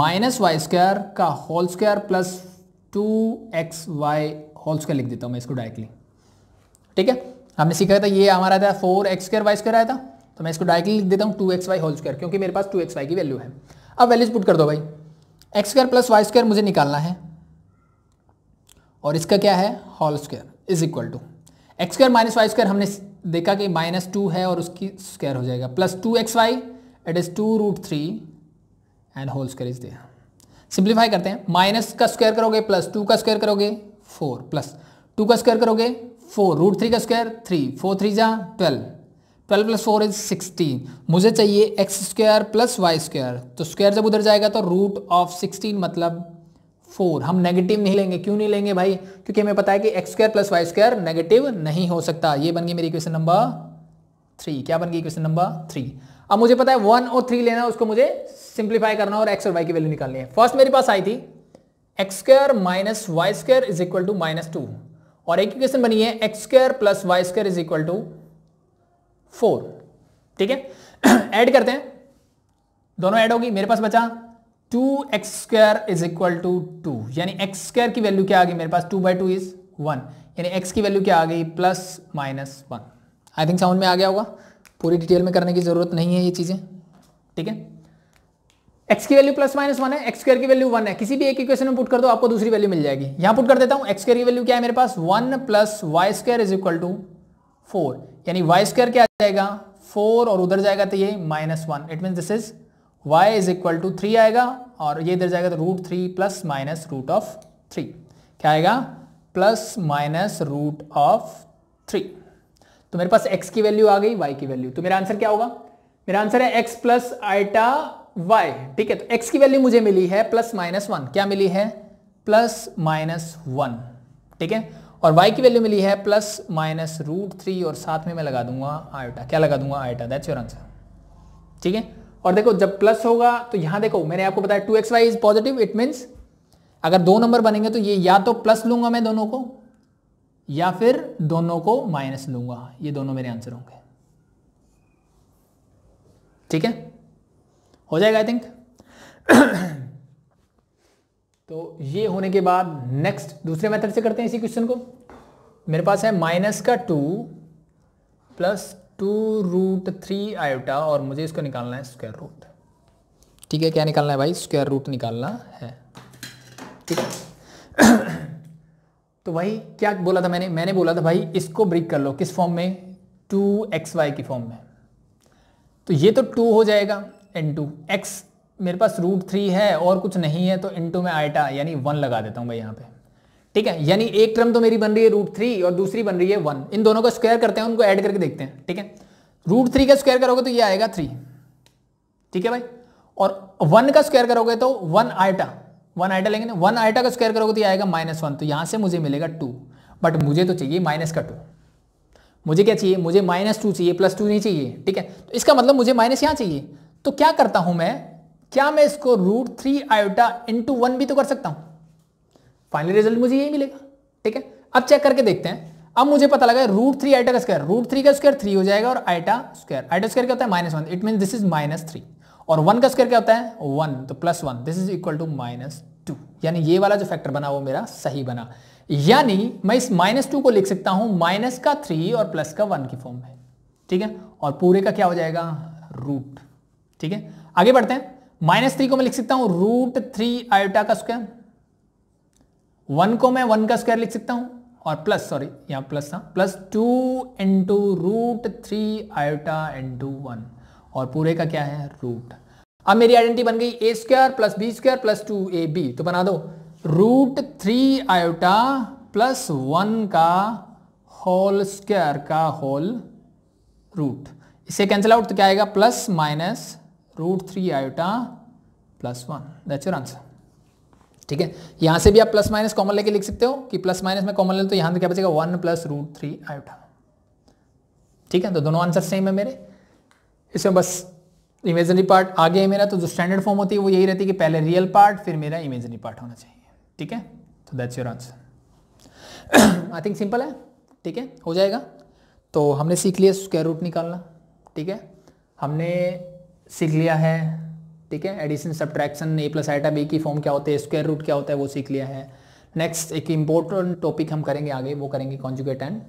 minus y square का whole square plus two x y whole square लिख देता हूँ मैं इसको डायरेक्टली ठीक है हमने सीखा था ये हमारा था four x square y square आया था तो मैं इसको डायरेक्टली लिख देता हूँ two x y whole square क्योंकि मेरे पास टू एक्स वाई की वैल्यू है अब वैल्यूज पुट कर दो भाई x square plus y square मुझे निकालना है और इसका क्या है whole square is equal to x square minus y square हमने देखा कि माइनस टू है और उसकी स्क्वायर हो जाएगा plus two x y it is two root three and whole square is दिया सिंप्लीफाई करते हैं माइनस का स्क्वायर करोगे प्लस टू का स्क्वायर करोगे फोर प्लस टू का स्क्वायर करोगे फोर रूट थ्री का स्क्वायर थ्री फोर थ्री जा twelve twelve plus four is sixteen मुझे चाहिए x square plus y square तो स्क्वायर जब उधर जाएगा तो रूट ऑफ सिक्सटीन मतलब फोर हम नेगेटिव नहीं लेंगे क्यों नहीं लेंगे भाई क्योंकि हमें पता है कि x square plus y square negative नहीं हो सकता ये बन गई मेरी क्वेश्चन नंबर थ्री क्या बन गई क्वेश्चन नंबर थ्री अब मुझे पता है वन और थ्री लेना उसको मुझे सिंप्लीफाई करना और एक्स और वाई की वैल्यू निकालनी है फर्स्ट मेरे पास आई थी x square minus y square is equal to minus two और एक क्वेश्चन बनी है x square plus y square is equal to four ठीक है ऐड करते हैं दोनों ऐड होगी मेरे पास बचा two x square is equal to two two x square की वैल्यू क्या आ गई मेरे पास two by two is one यानी एक्स की वैल्यू क्या आ गई plus minus one I think sound में आ गया होगा पूरी डिटेल में करने की ज़रूरत नहीं है ये चीज़ें ठीक है एक्स की वैल्यू प्लस माइनस वन है एक्स स्क्र की वैल्यू वन है किसी भी एक इक्वेशन में पुट कर दो आपको दूसरी वैल्यू मिल जाएगी यहां पुट कर देता हूं एक्स की वैल्यू क्या है मेरे पास one plus y square is equal to four यानी वाई स्क्र क्या आ जाएगा फोर और उधर जाएगा तो ये minus one it mean this is y is equal to three आएगा और ये इधर जाएगा तो root three plus minus root of three क्या आएगा plus minus root of three तो मेरे पास x की वैल्यू आ गई y की वैल्यू तो मेरा आंसर क्या होगा मेरा आंसर है x प्लस आइटा y ठीक है तो x की वैल्यू मुझे मिली है प्लस माइनस वन क्या मिली है प्लस माइनस वन ठीक है और y की वैल्यू मिली है प्लस माइनस रूट थ्री और साथ में मैं लगा दूंगा आयोटा क्या लगा दूंगा आयोटा दैट्स योर आंसर ठीक है और देखो जब प्लस होगा तो यहां देखो मैंने आपको बताया two x y is positive it means अगर दो नंबर बनेंगे तो ये या तो प्लस लूंगा मैं दोनों को या फिर दोनों को माइनस लूंगा ये दोनों मेरे आंसर होंगे ठीक है हो जाएगा आई थिंक तो ये होने के बाद नेक्स्ट दूसरे मेथड से करते हैं इसी क्वेश्चन को मेरे पास है माइनस का two plus two root three iota और मुझे इसको निकालना है स्क्वायर रूट ठीक है क्या निकालना है भाई स्क्वायर रूट निकालना है ठीक है तो भाई क्या बोला था मैंने मैंने बोला था भाई इसको ब्रिक कर लो किस फॉर्म में टू एक्स वाई की फॉर्म में तो ये तो टू हो जाएगा इन टू एक्स मेरे पास रूट थ्री है और कुछ नहीं है तो इन टू में आइटा यानी वन लगा देता हूँ भाई यहाँ पे ठीक है यानी एक टर्म तो मेरी बन रही है रूट थ्री और दूसरी बन रही है वन इन दोनों को स्क्वायर करते हैं उनको ऐड करके देखते हैं ठीक है रूट थ्री का स्क्वायर करोगे तो ये आएगा थ्री ठीक है भाई और वन का स्क्वायर करोगे तो वन आइटा वन आइटा लेंगे ना वन आइटा का स्क्वायर करोगे तो ये आएगा माइनस वन तो यहाँ से मुझे मिलेगा टू बट मुझे तो चाहिए माइनस का टू मुझे क्या चाहिए मुझे माइनस टू चाहिए प्लस टू नहीं चाहिए ठीक है तो इसका मतलब मुझे माइनस यहाँ चाहिए तो क्या करता हूँ मैं क्या मैं इसको root three iota into one भी तो कर सकता हूँ फाइनल रिजल्ट मुझे यही मिलेगा ठीक है अब चेक करके देखते हैं अब मुझे पता लगा रूट थ्री आइटा का स्क्वायर रूट थ्री का स्क्वायर थ्री हो जाएगा और आइटा स्क्वायर आइटा स्क्वायर क्या होता है minus one it mean this is minus three और वन का स्क्वायर क्या होता है वन तो plus one this is equal to minus two यानी ये वाला जो फैक्टर बना वो मेरा सही बना यानी मैं इस माइनस टू को लिख सकता हूं माइनस का थ्री और प्लस का वन की फॉर्म में ठीक है और पूरे का क्या हो जाएगा रूट ठीक है आगे बढ़ते हैं माइनस थ्री को मैं लिख सकता हूं रूट थ्री आयोटा का स्क्वायर वन को मैं वन का स्क्वायर लिख सकता हूं और प्लस सॉरी यहां प्लस था plus two into root three iota into one और पूरे का क्या है रूट अब मेरी आइडेंटिटी बन गई A square plus B square plus two A B तो बना दो root three iota plus one का होल स्क्वायर का होल रूट इसे कैंसिल आउट तो क्या आएगा plus minus root three iota plus one that's your answer ठीक है यहाँ से भी आप प्लस माइनस कॉमन लेके लिख सकते हो कि प्लस माइनस में कॉमन ले तो यहाँ तो क्या बचेगा one plus root three iota ठीक है तो दोनों आंसर सेम है मेरे इसमें बस इमेजनरी पार्ट आगे है मेरा तो जो स्टैंडर्ड फॉर्म होती है वो यही रहती है कि पहले रियल पार्ट फिर मेरा इमेजनरी पार्ट होना चाहिए ठीक है तो that's your answer I think simple है ठीक है हो जाएगा तो हमने सीख लिया स्क्वायर रूट निकालना ठीक है हमने सीख लिया है ठीक है addition subtraction A plus iota B की फॉर्म क्या होते हैं स्क्वायर रूट क्या होता है वो सीख लिया है नेक्स्ट एक इंपॉर्टेंट टॉपिक हम करेंगे आगे वो करेंगे कॉन्जुगेट एंड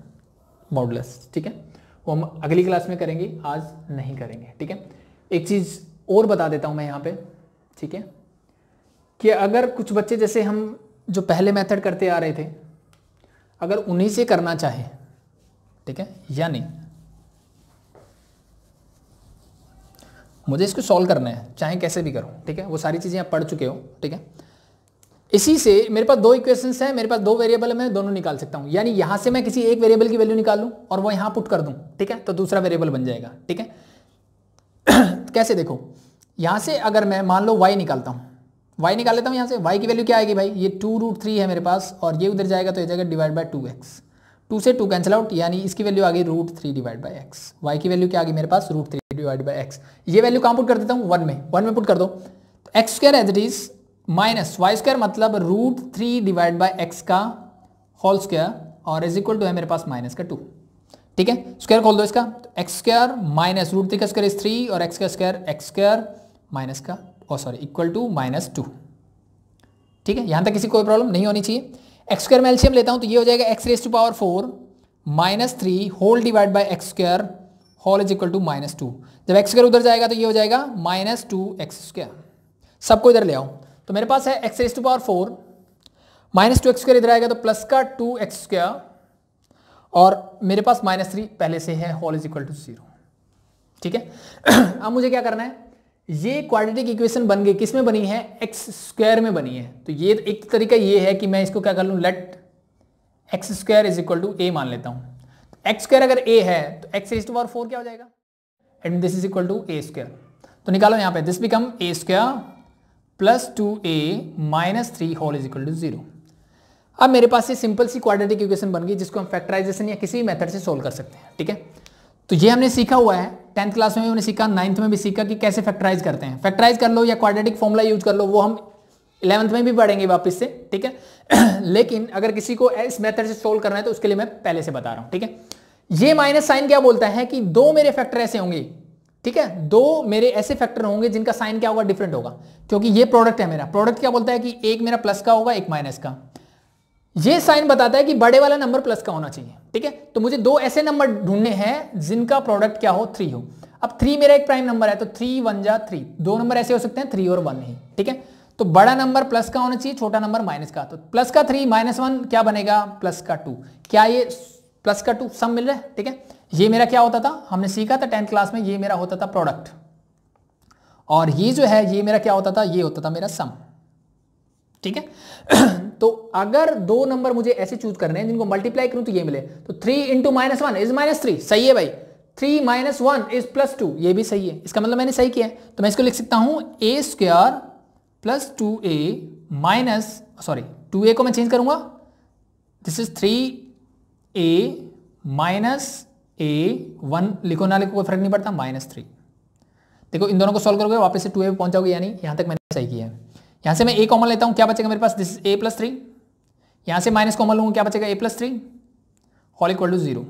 मॉडलस ठीक है वो हम अगली क्लास में करेंगे आज नहीं करेंगे ठीक है एक चीज़ और बता देता हूँ मैं यहाँ पे ठीक है कि अगर कुछ बच्चे जैसे हम जो पहले मेथड करते आ रहे थे अगर उन्हीं से करना चाहे ठीक है या नहीं मुझे इसको सॉल्व करना है चाहे कैसे भी करो ठीक है वो सारी चीज़ें आप पढ़ चुके हो ठीक है इसी से मेरे पास दो इक्वेशंस हैं मेरे पास दो वेरिएबल है मैं दोनों निकाल सकता हूँ यानी यहाँ से मैं किसी एक वेरिएबल की वैल्यू निकाल लूँ और वो यहाँ पुट कर दूँ ठीक है तो दूसरा वेरिएबल बन जाएगा ठीक है कैसे देखो यहाँ से अगर मैं मान लो वाई निकालता हूँ वाई निकाल लेता हूँ यहाँ से वाई की वैल्यू क्या आएगी भाई ये टू रूट थ्री है मेरे पास और ये उधर जाएगा तो ये जाएगा divide by two x two से टू कैंसिल आउट यानी इसकी वैल्यू आ गई root three divide by x y की वैल्यू क्या आ गई मेरे पास root three divide by x ये वैल्यू कहाँ पुट कर देता हूँ वन में वन में पुट कर दो x square as it is minus y square मतलब root three divide by x का होल स्क्वायर और इज इक्वल टू है मेरे पास माइनस का टू ठीक है स्क्वायर खोल दो इसका तो x square minus root three का स्क्वायर इज थ्री और एक्स का स्क्वायर एक्स स्क्वायर माइनस का sorry equal to minus two ठीक है यहां तक किसी कोई प्रॉब्लम नहीं होनी चाहिए एक्स स्क्र में एल्शियम लेता हूँ तो ये हो जाएगा x raise to power four minus three whole divide by x square whole is equal to minus two जब एक्स स्क्र उधर जाएगा तो ये हो जाएगा माइनस टू एक्स स्क्र सबको इधर ले आओ तो मेरे पास है x raise to power four minus two x square इधर आएगा तो प्लस का टू एक्स स्क्र और मेरे पास माइनस थ्री पहले से है whole is equal to zero ठीक है अब मुझे क्या करना है ये क्वाड्रेटिक इक्वेशन बन गई किस में बनी है एक्स स्क्वायर में बनी है तो ये एक तरीका ये है कि मैं इसको क्या कर लूँ let x square is equal to A मान लेता हूँ तो एक्स स्क्वायर अगर ए है तो x is to power four क्या हो जाएगा and this is equal to A square तो निकालो यहाँ पे this become A square plus two A minus three whole is equal to zero अब मेरे पास ये सिंपल सी क्वाड्रेटिक इक्वेशन बन गई जिसको हम फैक्टराइजेशन या किसी भी मेथड से सोल्व कर सकते हैं ठीक है तो ये हमने सीखा हुआ है टेंथ क्लास में भी हमने सीखा नाइन्थ में भी सीखा कि कैसे फैक्टराइज करते हैं फैक्टराइज कर लो या क्वाड्रेटिक फॉर्मूला यूज कर लो वो हम इलेवंथ में भी पढ़ेंगे वापस से ठीक है लेकिन अगर किसी को इस मेथड से सोल्व करना है तो उसके लिए मैं पहले से बता रहा हूँ ठीक है ये माइनस साइन क्या बोलता है कि दो मेरे फैक्टर ऐसे होंगे ठीक है दो मेरे ऐसे फैक्टर होंगे जिनका साइन क्या होगा डिफरेंट होगा क्योंकि ये प्रोडक्ट है मेरा प्रोडक्ट क्या बोलता है कि एक मेरा प्लस का होगा एक माइनस का ये साइन बताता है कि बड़े वाला नंबर प्लस का होना चाहिए ठीक है तो मुझे दो ऐसे नंबर ढूंढने हैं जिनका प्रोडक्ट क्या हो थ्री हो अब थ्री मेरा एक प्राइम नंबर है तो थ्री वन जा थ्री दो नंबर ऐसे हो सकते हैं थ्री और वन ही ठीक है तो बड़ा नंबर प्लस का होना चाहिए छोटा नंबर माइनस का तो प्लस का थ्री माइनस वन क्या बनेगा प्लस का टू क्या ये प्लस का टू सम मिल रहा है ठीक है ये मेरा क्या होता था हमने सीखा था टेंथ क्लास में ये मेरा होता था प्रोडक्ट और ये जो है ये मेरा क्या होता था ये होता था मेरा सम ठीक है तो अगर दो नंबर मुझे ऐसे चूज करने हैं जिनको मल्टीप्लाई करूं तो ये मिले तो three into minus one is minus three सही है भाई three minus one is plus two ये भी सही है इसका मतलब मैंने सही किया है तो मैं इसको लिख सकता हूं A square plus two A minus sorry two A को मैं चेंज करूंगा this is three A minus A one लिखो ना लिखो कोई फर्क नहीं पड़ता माइनस थ्री देखो इन दोनों को सॉल्व करोगे वापस से टू ए पहुंचाओगे यानी यहां तक मैंने सही किया है यहां से मैं ए कॉमन लेता हूँ क्या बचेगा मेरे पास दिस ए प्लस थ्री यहां से माइनस कॉमन लूंगा क्या बचेगा A plus three all equal to zero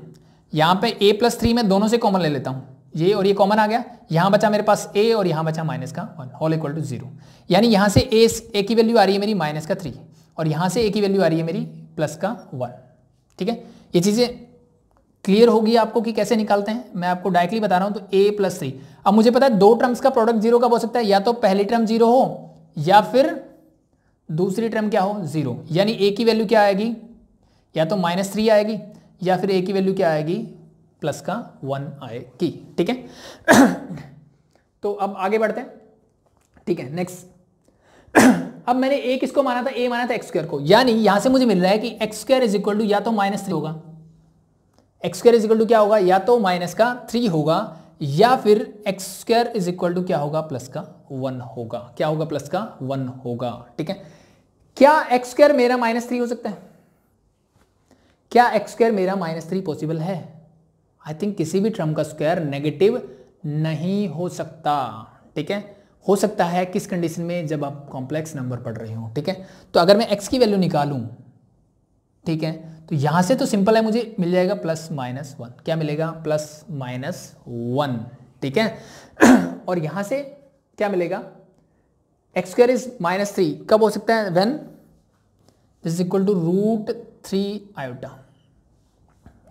यहां पर ए प्लस थ्री मैं दोनों से कॉमन ले लेता हूं ये और ये कॉमन आ गया यहां बचा मेरे पास ए और यहां बचा माइनस का one all equal to zero यानी यहां से ए ए की वैल्यू आ रही है मेरी माइनस का थ्री और यहां से ए की वैल्यू आ रही है मेरी प्लस का वन ठीक है ये चीज़ें क्लियर होगी आपको कि कैसे निकालते हैं मैं आपको डायरेक्टली बता रहा हूं तो ए प्लस थ्री अब मुझे पता है दो टर्म्स का प्रोडक्ट जीरो का हो सकता है या तो पहली टर्म जीरो हो या फिर दूसरी टर्म क्या हो जीरो यानी ए की वैल्यू क्या आएगी या तो माइनस थ्री आएगी या फिर ए की वैल्यू क्या आएगी प्लस का वन आएगी ठीक है तो अब आगे बढ़ते हैं ठीक है नेक्स्ट अब मैंने ए किसको माना था ए माना था एक्स को यानी यहां से मुझे मिल रहा है कि एक्स इज इक्वल टू या तो माइनस थ्री होगा एक्सक्वायर इज इक्वल टू क्या होगा या तो माइनस का थ्री होगा या फिर x square is equal to क्या होगा प्लस का वन होगा क्या होगा प्लस का वन होगा ठीक है क्या एक्स स्क्वायर मेरा माइनस थ्री हो सकता है क्या एक्स स्क्वायर मेरा माइनस थ्री पॉसिबल है आई थिंक किसी भी ट्रम का स्क्वायर नेगेटिव नहीं हो सकता ठीक है हो सकता है किस कंडीशन में जब आप कॉम्प्लेक्स नंबर पढ़ रहे हो ठीक है तो अगर मैं एक्स की वैल्यू निकालू ठीक है तो यहां से तो सिंपल है मुझे मिल जाएगा प्लस माइनस वन क्या मिलेगा प्लस माइनस वन ठीक है और यहां से क्या मिलेगा x square is minus three कब हो सकता है when this equal to root three iota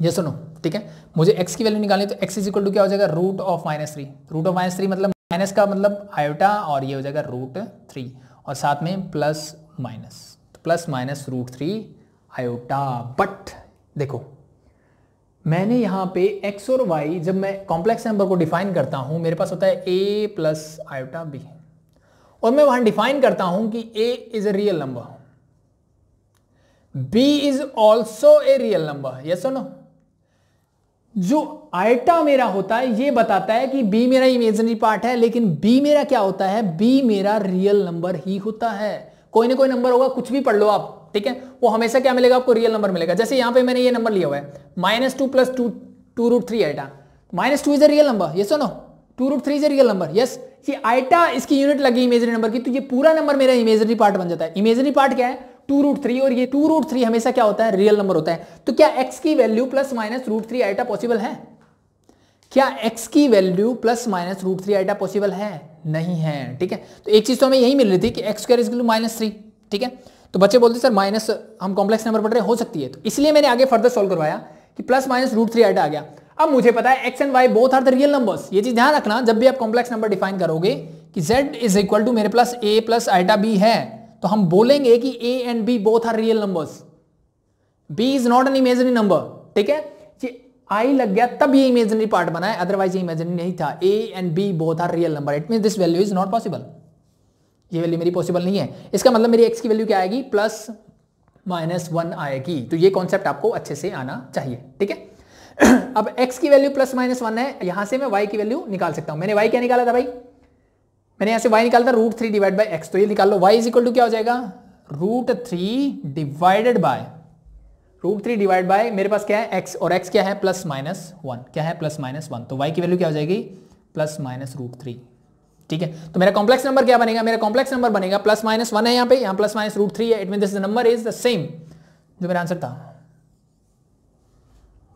ये सुनो ठीक है मुझे एक्स की वैल्यू निकालनी तो एक्स इज इक्वल टू क्या हो जाएगा root of minus three root of minus three मतलब माइनस का मतलब आयोटा और ये हो जाएगा रूट थ्री और साथ में plus minus plus minus root three iota but देखो मैंने यहाँ पे x और y जब मैं कॉम्प्लेक्स नंबर को डिफाइन करता हूँ मेरे पास होता है a प्लस आयोटा b और मैं वहां डिफाइन करता हूं कि a is a real number b is also a real number yes सुनो जो आयटा मेरा होता है ये बताता है कि बी मेरा इमेजनरी पार्ट है लेकिन बी मेरा क्या होता है बी मेरा रियल नंबर ही होता है कोई ना कोई नंबर होगा कुछ भी पढ़ लो आप ठीक है वो हमेशा क्या मिलेगा आपको रियल नंबर मिलेगा जैसे यहां पे मैंने ये नंबर लिया हुआ है minus two plus two two root three iota minus two is a real number ये सुनो two root three is a real number yes ये आइटा इसकी यूनिट लगी इमेजरी नंबर की तो ये पूरा नंबर मेरा इमेजरी पार्ट बन जाता है इमेजरी पार्ट क्या है टू रूट थ्री और ये टू रूट थ्री हमेशा क्या होता है रियल नंबर होता है तो क्या एक्स की value plus minus root three iota possible है क्या x की value plus minus root three iota possible है नहीं है ठीक है तो एक चीज तो हमें यही मिल रही थी कि x square is minus three ठीक है तो बच्चे बोलते सर माइनस हम कॉम्प्लेक्स नंबर पढ़ रहे हो सकती है तो इसलिए मैंने आगे फर्दर सॉल्व करवाया कि प्लस माइनस रूट थ्री आ गया अब मुझे पता है x and y both are the real numbers ये चीज ध्यान रखना जब भी आप कॉम्प्लेक्स नंबर डिफाइन करोगे कि z इज इक्वल टू मेरे प्लस ए प्लस आइटा बी है तो हम बोलेंगे कि A and B both are real numbers B is not an imaginary number ठीक है ये आई लग गया तब ये इमेजनरी पार्ट बना है अदरवाइज ये इमेजनरी नहीं था A and B both are real number it mean this value is not possible ये वैल्यू मेरी पॉसिबल नहीं है इसका मतलब मेरी एक्स की वैल्यू क्या आएगी प्लस माइनस वन आएगी तो ये कॉन्सेप्ट आपको अच्छे से आना चाहिए ठीक है अब एक्स की वैल्यू प्लस माइनस वन है यहां से मैं वाई की वैल्यू निकाल सकता हूं मैंने वाई क्या निकाला था भाई मैंने यहां से वाई निकाला था root three divide by x तो ये निकाल लो वाई इज इक्वल टू क्या हो जाएगा root three divided by root three divide by मेरे पास क्या है एक्स और एक्स क्या है प्लस माइनस वन क्या है प्लस माइनस वन तो वाई की वैल्यू क्या हो जाएगी प्लस माइनस रूट थ्री ठीक है तो मेरा कॉम्प्लेक्स नंबर क्या बनेगा मेरा कॉम्प्लेक्स नंबर बनेगा प्लस माइनस वन है यहाँ पे यहाँ प्लस माइनस रूट थ्री है it mean this number is the same जो मेरा आंसर था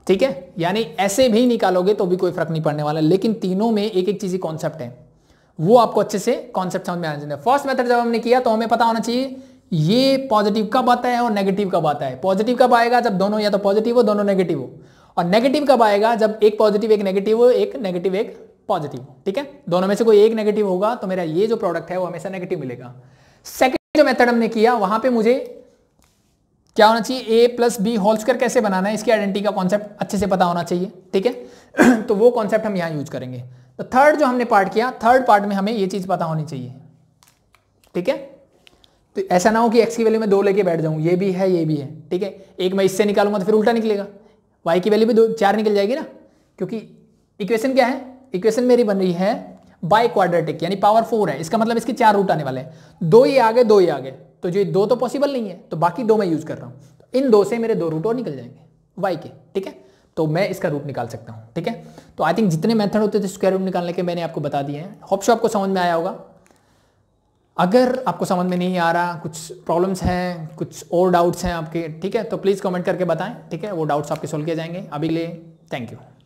ठीक है यानी ऐसे भी निकालोगे तो भी कोई फर्क नहीं पड़ने वाला लेकिन तीनों में एक एक चीज ही कॉन्सेप्ट है वो आपको अच्छे से कॉन्सेप्ट समझ में आना चाहिए फर्स्ट मेथड जब हमने किया तो हमें पता होना चाहिए ये पॉजिटिव कब आता है और नेगेटिव कब आता है पॉजिटिव कब आएगा जब दोनों या तो पॉजिटिव हो दोनों नेगेटिव हो और नेगेटिव कब आएगा जब एक पॉजिटिव एक नेगेटिव हो एक नेगेटिव एक पॉजिटिव ठीक है दोनों में से कोई एक नेगेटिव होगा तो मेरा ये जो प्रोडक्ट है वो हमेशा नेगेटिव मिलेगा सेकेंड जो मेथड हमने किया वहां पे मुझे क्या होना चाहिए ए प्लस बी होल कर कैसे बनाना है इसकी आइडेंटिटी का कॉन्सेप्ट अच्छे से पता होना चाहिए ठीक है तो वो कॉन्सेप्ट हम यहां यूज करेंगे तो थर्ड जो हमने पार्ट किया थर्ड पार्ट में हमें ये चीज़ पता होनी चाहिए ठीक है तो ऐसा ना हो कि एक्स की वैल्यू में दो लेके बैठ जाऊं ये भी है ये भी है ठीक है एक मैं इससे निकालूंगा तो फिर उल्टा निकलेगा वाई की वैल्यू भी दो चार निकल जाएगी ना क्योंकि इक्वेशन क्या है इक्वेशन मेरी बन रही है बाई क्वाड्रेटिक यानी पावर फोर है इसका मतलब इसके चार रूट आने वाले हैं दो ही आगे दो ही आगे तो जो दो तो पॉसिबल नहीं है तो बाकी दो मैं यूज कर रहा हूं तो इन दो से मेरे दो रूट और निकल जाएंगे वाई के ठीक है तो मैं इसका रूट निकाल सकता हूं ठीक है तो आई थिंक जितने मेथड होते थे स्क्वायर रूट निकालने के मैंने आपको बता दिए हैं होप शो आपको समझ में आया होगा अगर आपको समझ में नहीं आ रहा कुछ प्रॉब्लम्स हैं कुछ और डाउट्स हैं आपके ठीक है तो प्लीज़ कमेंट करके बताएं ठीक है वो डाउट्स आपके सोल्व किए जाएंगे अभी ले थैंक यू